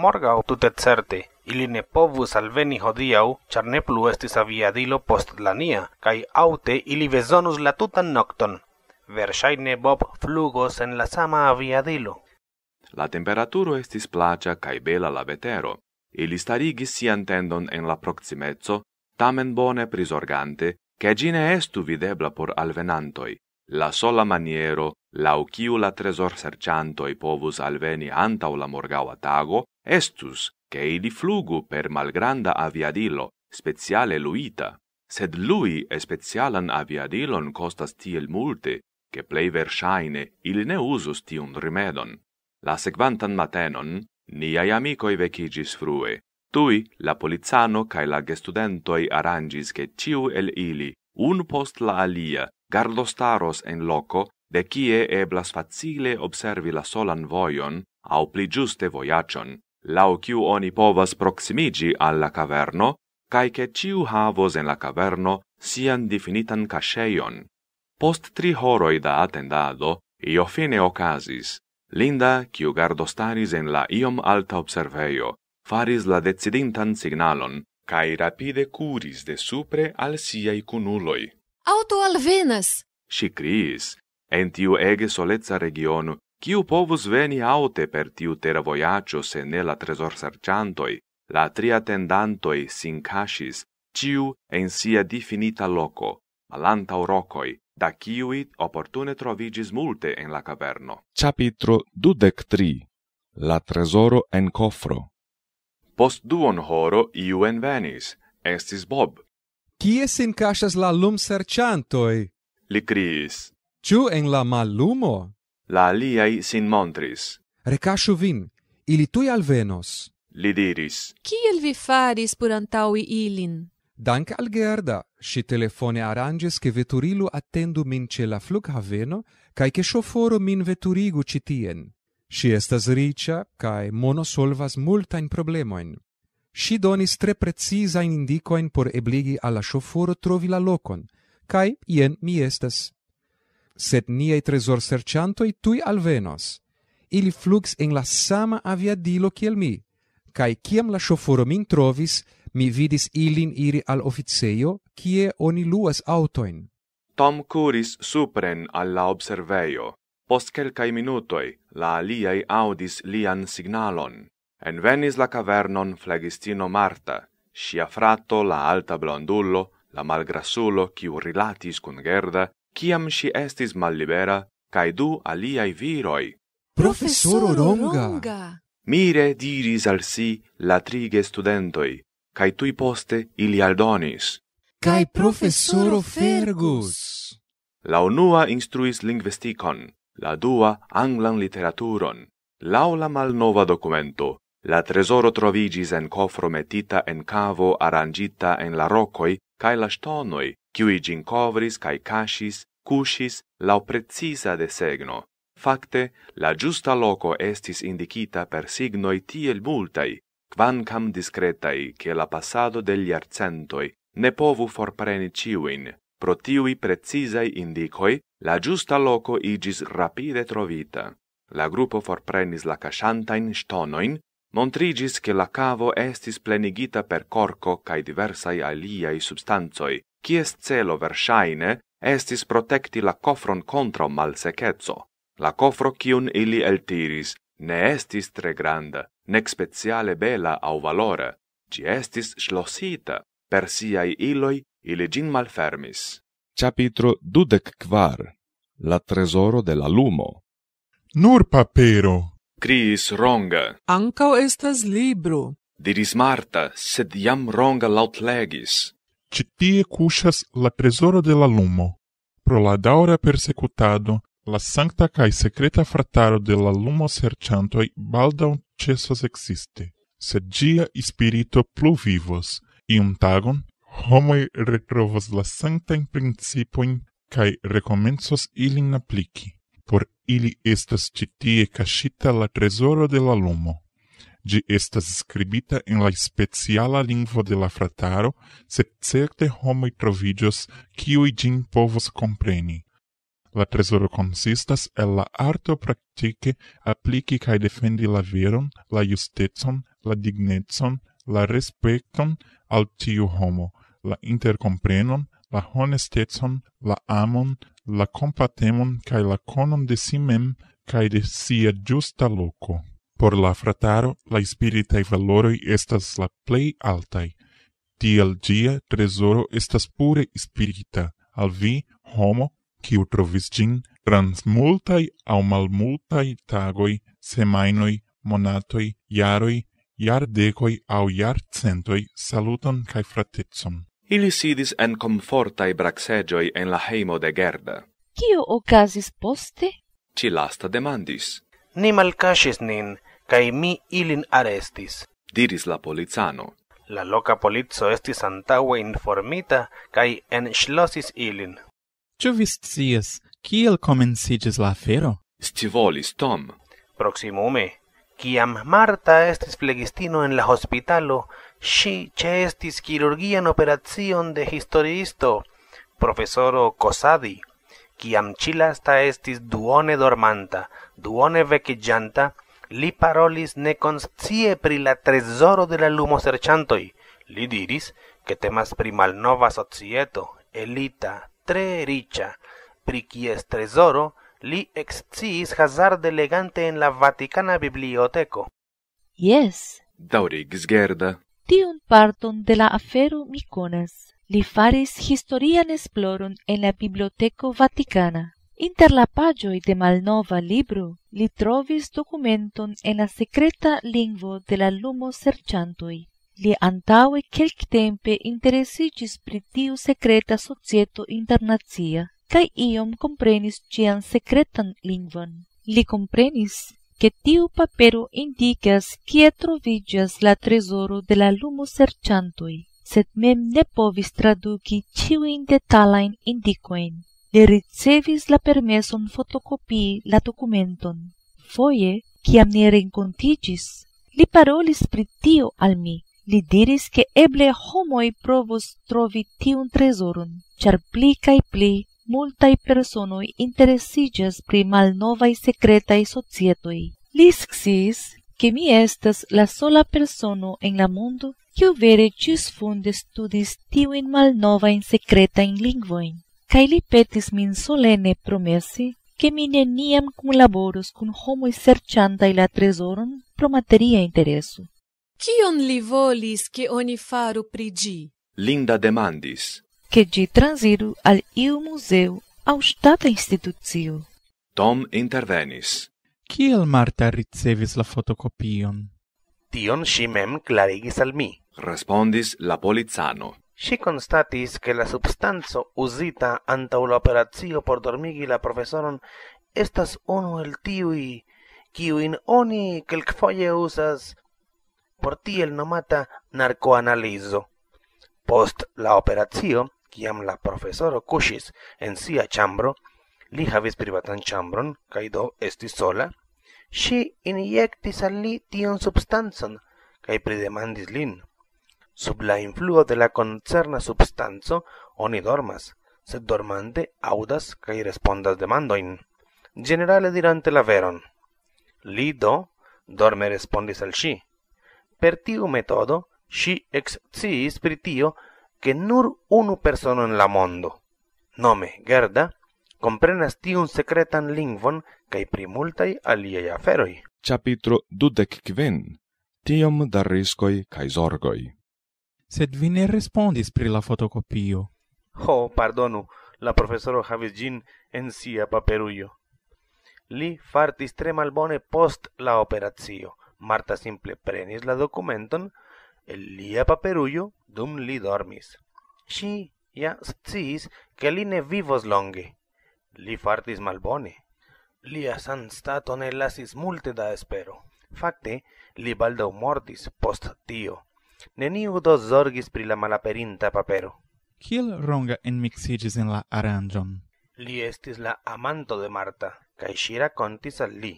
Speaker 10: Morgau tutet certi, ili ne povus alveni hodiau, char ne plu estis aviadilo post lania, cae aute ili vezonus la tutan nocton. Versaine Bob flugos en la sama aviadilo. La
Speaker 1: temperaturo estis placia cae bela la vetero. Ili starigis sian en la proximezzo, tamen bone prisorgante, che gine estu videbla por alvenantoi. La sola maniero, lau ciu la tresor sercianto i povus alveni antau la morgaua tago, estus che di flugu per malgranda aviadilo, speciale luita, sed lui e specialan aviadilon costas tiel multe, che plei versaine il ne usus tiun rimedon. La seguantan matenon, niai amicoi vecigis frue, tui la polizano cae la gestudentoi arrangis che ciu el ili, un post la alia, gardostaros en loco, de kie eblas facile observi la solan voion, au pli giuste voiacion, lau ciu oni povas proximigi alla caverno, cae che ciu havos en la caverno sian definitan caseion. Post tri horoi da attendado, io fine ocasis. Linda, gardo gardostanis en la iom alta observeio, faris la decidintan signalon, cae rapide curis de supre al siai cunuloi.
Speaker 2: Auto alvenas!
Speaker 1: Si criis. En tiu ege soletza regionu, Ciu povus veni aute per tiu tera voyaggio se ne la tresor sarciantoi, la tria tendantoi sin cacis, ciu en sia definita loco, malanta o rocoi, da ciuit opportune trovigis multe en la caverno. Capitro dudec tri. La tresoro en cofro. Post duon horo iu en venis, estis Bob. Cie sin cacias la lum sarciantoi? Li criis. Ciu en la mal lumo? la aliai sin montris.
Speaker 4: Recasu vin, ili tui al venos.
Speaker 1: Li diris.
Speaker 2: Ciel vi faris pur antaui ilin?
Speaker 4: Dank al Gerda, si telefone arranges che veturilu attendu min ce la flug haveno, cae che soforo min veturigu citien. Si estas ricia, cae mono solvas multain problemoin. Si donis tre precisain indicoin por ebligi alla soforo trovi la locon, cae ien mi estas sed niei tresor serciantoi tui alvenos. Ili flux en la sama aviadilo ciel mi, cae ciam la soforo min trovis, mi vidis ilin iri al officeio, cie oni luas autoin.
Speaker 1: Tom curis supren alla observeio. Post quelcae minutoi, la aliei audis lian signalon. En venis la cavernon flagistino Marta, sia frato la alta blondullo, la malgrasulo, quiu rilatis cun Gerda, ciam si estis mal libera, cae du aliai viroi.
Speaker 4: Professor
Speaker 1: Ronga! Mire diris al si la trige studentoi, cae tui poste ili aldonis.
Speaker 4: Cae professor Fergus!
Speaker 1: La unua instruis lingvesticon, la dua anglan literaturon. Laula mal nova documento, la tresoro trovigis en cofro metita en cavo arangita en la rocoi, cae la stonoi, qui gin covris cae cascis, cusis, lau precisa de segno. Facte, la giusta loco estis indicita per signoi tiel multai, quancam discretai, che la passado degli arcentoi ne povu forpreni ciuin. Pro tiui precisai indicoi, la giusta loco igis rapide trovita. La gruppo forprenis la casciantain stonoin, montrigis che la cavo estis plenigita per corco cae alia aliai substanzoi, kies celo versaine estis protecti la cofron contra malsecezo. La cofro cium ili eltiris ne estis tre granda, nec speciale bela au valora. ci estis slosita, per siai iloi ili gin malfermis. Capitro dudec quar. La tresoro de la lumo. Nur papero! Criis ronga.
Speaker 5: Ancau estas libro.
Speaker 1: Diris Marta, sed jam ronga laut
Speaker 11: legis. Cittie cusias la tresoro de la lumo. Pro la daura persecutado, la sancta cae secreta frataro de la lumo serchantoi balda uncesos existe. Se dia ispirito pluvivos, i un tagon, homoi retrovas la sancta in principuin cae recommensos ilin apliki. Por ili estas cittie cascita la tresoro de la lumo gi estas scribita en la speciala lingvo de la frataro, se certe homo trovidios kiu gin povos compreni. La tresoro consistas el la arto praktike apliki kaj defendi la veron, la justecon, la dignetson, la respecton al tiu homo, la intercomprenon, la honestetson, la amon, la compatemon kaj la conon de si mem kaj de sia justa loco por la frataro la e valoroi estas la plei altai. Tiel dia, tresoro estas pure spirita, al vi, homo, ki trovis gin, trans multai au malmultai tagoi, semainoi, monatoi, iaroi, iardecoi au iarcentoi saluton cae fratetsom.
Speaker 1: Ili sidis en comfortai braxegioi en la heimo de Gerda.
Speaker 7: Cio ocasis poste?
Speaker 1: Ci lasta demandis. Ni malcasis nin,
Speaker 10: cae mi ilin arestis. Diris la polizano. La loca polizzo estis antaue informita, cae enschlosis ilin.
Speaker 3: Ču viscias, kiel comencidis la fero?
Speaker 10: Stivolis, Tom. Proximume, Ciam Marta estis flegistino en la hospitalo, si ce estis chirurgian operacion de historiisto, profesoro Cosadi. chila Cilasta estis duone dormanta, duone vecigianta, li parolis ne conscie pri la tresoro de la lumo serchantoi Li diris che temas pri nova societo, elita, tre riccia. pri quies tresoro li exciis hazarde legante en la Vaticana biblioteco.
Speaker 7: Yes,
Speaker 1: daurigis ti
Speaker 7: Tion parton de la afero mi conas. Li faris historian esploron en la biblioteco Vaticana. Inter la pagioi de malnova libro, li trovis documenton en la secreta lingvo de la lumo serciantoi. Li antaue quelc tempe interesicis pri tiu secreta societo internazia, cae iom comprenis cian secretan lingvon. Li comprenis che tiu papero indicas quia trovigias la tresoro de la lumo serciantoi, sed mem ne povis traduci ciuin detalain indicoen le ricevis la permeson fotocopii la documenton. Foie, ciam ne rencontigis, li parolis pritio al mi. Li diris che eble homoi provos trovi tiun tresorun, char pli cae pli multae personoi interesigas pri malnovae secretae societoi. Li scsis che mi estas la sola persono en la mondo che vere cius funde studis tiuin malnovae secretae lingvoin. Caeli petis min solene promessi che mine niem cum laborus cum homoi serciantai la tresorum
Speaker 1: promateriae interessu.
Speaker 2: Cion li volis che oni faru prigi?
Speaker 1: Linda demandis
Speaker 2: che gi transiru al eu museu au statua
Speaker 3: institutio.
Speaker 1: Tom intervenis.
Speaker 3: Ciel Marta ricevis la fotocopion?
Speaker 10: Tion si mem claregis al mi.
Speaker 1: Respondis la polizano.
Speaker 10: Si constatis che la substanzo usita anta ul operatio por dormigi la profesoron estas uno el tiui quiuin oni quelc usas por ti el nomata narcoanalizo. Post la operatio, quiam la profesoro cusis en sia chambro, li habis privatan chambron, caido esti sola, si inyectis al li tion substanzon, cae pridemandis lin, sub la influo de la concerna substanzo oni dormas sed dormante audas kai respondas demandoin generale dirante la veron li do dorme respondis al shi per tiu metodo shi ex si spiritio che nur unu persono en la mondo nome gerda comprenas ti un secretan lingvon kai primultai alia ia feroi
Speaker 1: chapitro dudek kven tiom da kai zorgoi Sed vi ne respondis pri la fotocopio.
Speaker 10: Ho, pardonu. La professora o havis gin en sia paperullo. Li fartis tre malbone post la operatio. Marta simple prenis la documenton el lia paperullo dum li dormis. Si, ja, stis, che li ne vivos longe. Li fartis malbone. Lia san stato ne lasis multe da espero. Facte, li baldo mortis post tio. Neniu do zorgis pri la malaperinta papero.
Speaker 3: Kiel ronga enmixigis en la aranjon?
Speaker 10: Li estis la amanto de Marta, cae si racontis al li.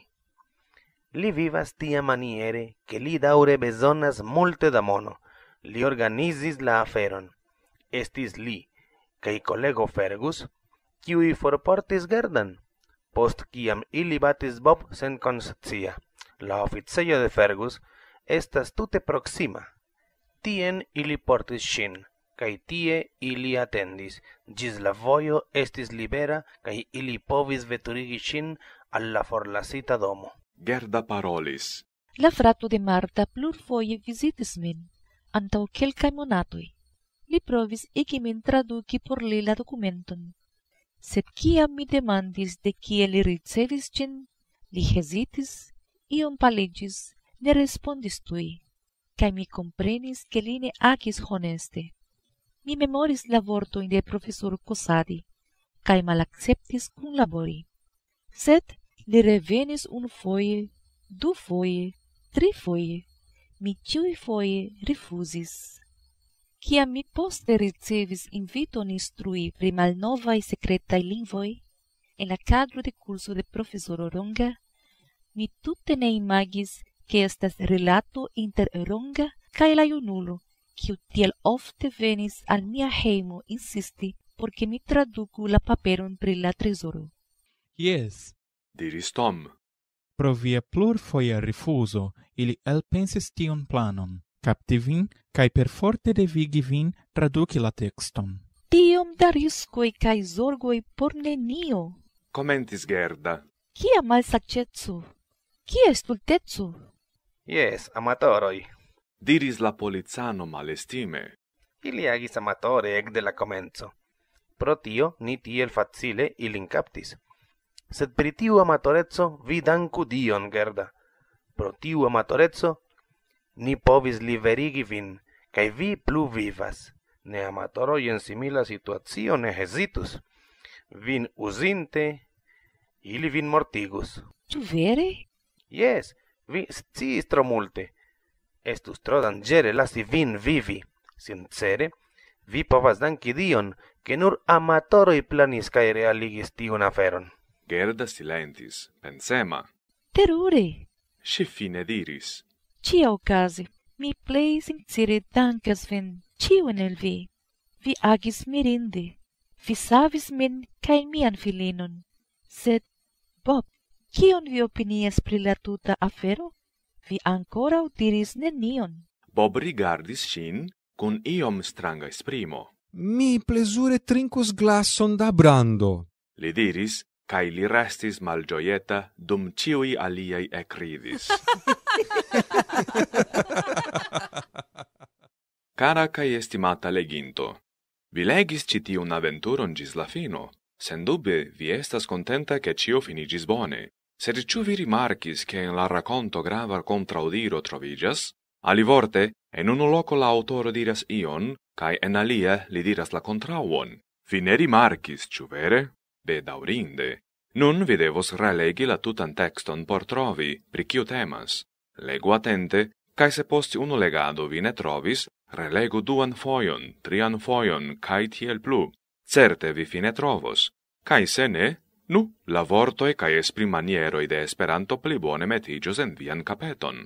Speaker 10: Li vivas tia maniere, che li daure besonas multe da mono. Li organizis la aferon. Estis li, cae collego Fergus, qui forportis gardan, post ciam ili batis Bob sen consizia. La officeio de Fergus estas tute proxima, tien ili portis shin, cae tie ili attendis, gis la voio estis libera, cae ili povis veturigi shin alla forlasita domo. Gerda parolis.
Speaker 7: La fratu de Marta plur foie visitis min, antau celcae monatui. Li provis igi min traduci por li la documentum. Sed cia mi demandis de cia li ricevis cin, li hesitis, iom paligis, ne respondis tui cae mi comprenis che line agis honeste. Mi memoris la vorto in de professor Cosadi, cae mal acceptis cum labori. Sed li revenis un foie, du foie, tri foie, mi ciui foie refusis. Ciam mi poste ricevis inviton instrui primal novae secretae lingvoi, en la cadro de curso de professor Oronga, mi tutte ne imagis che estes relato inter ronga cae la iunulo, quiu tiel ofte venis al mia heimo insisti porque mi traducu la paperon pri la tresoro.
Speaker 1: Yes, diris Tom.
Speaker 3: Pro via plur foia refuso, ili elpensis tion planon, capti vin, cae per forte devigi vin
Speaker 1: traduci la texton.
Speaker 7: Tiom da riscoi cae zorgoi por nenio.
Speaker 1: Comentis Gerda.
Speaker 7: Cia mal sacetsu? Cia stultetsu? Cia
Speaker 10: Yes, amatoroi. Diris la polizano malestime. Ili agis amatore ec de la comenzo. Pro tio, ni tiel facile ilin captis. Sed per tiu amatorezzo vi danku dion, Gerda. Pro tiu amatorezzo, ni povis liberigi vin, cae vi plu vivas. Ne amatoroi en simila situatio ne hesitus. Vin usinte, ili vin mortigus.
Speaker 2: Tu vere?
Speaker 10: Yes, vi sciis tro multe. Estus tro dangere lasi vin vivi. Sincere, vi povas danki dion, che nur amatoroi planis cae realigis tigun aferon. Gerda silentis, pensema. Terure! Si fine
Speaker 1: diris.
Speaker 7: Cia ocasi, mi plei sincere dankas vin, ciuen el vi. Vi agis mirinde. Vi savis min cae mian filinon. Sed, Bob, Cion vi opinias pri la tuta afero? Vi ancora utiris nenion.
Speaker 1: Bob rigardis cin, cun iom stranga esprimo.
Speaker 4: Mi plesure trincus glasson da brando.
Speaker 1: Li diris, cae li restis malgioieta, dum ciui aliei ecridis. Cara cae estimata leginto, vi legis citi un aventuron gis la fino, sen dubbe vi estas contenta che cio finigis bone sed ciu vi rimarcis che in la racconto grava contraudiro trovigas? Alivorte, en unu loco la autoro diras ion, cae en alia li diras la contrauon. Vi ne rimarcis, ciu vere? daurinde. Nun vi devos relegi la tutan texton por trovi, pri ciu temas. Legu atente, cae se posti unu legado vi ne trovis, relegu duan foion, trian foion, cae tiel plu. Certe vi fine trovos. Cae se ne, Nu, la vortoi cae esprim manieroi de esperanto pli bone metigios en vian capeton.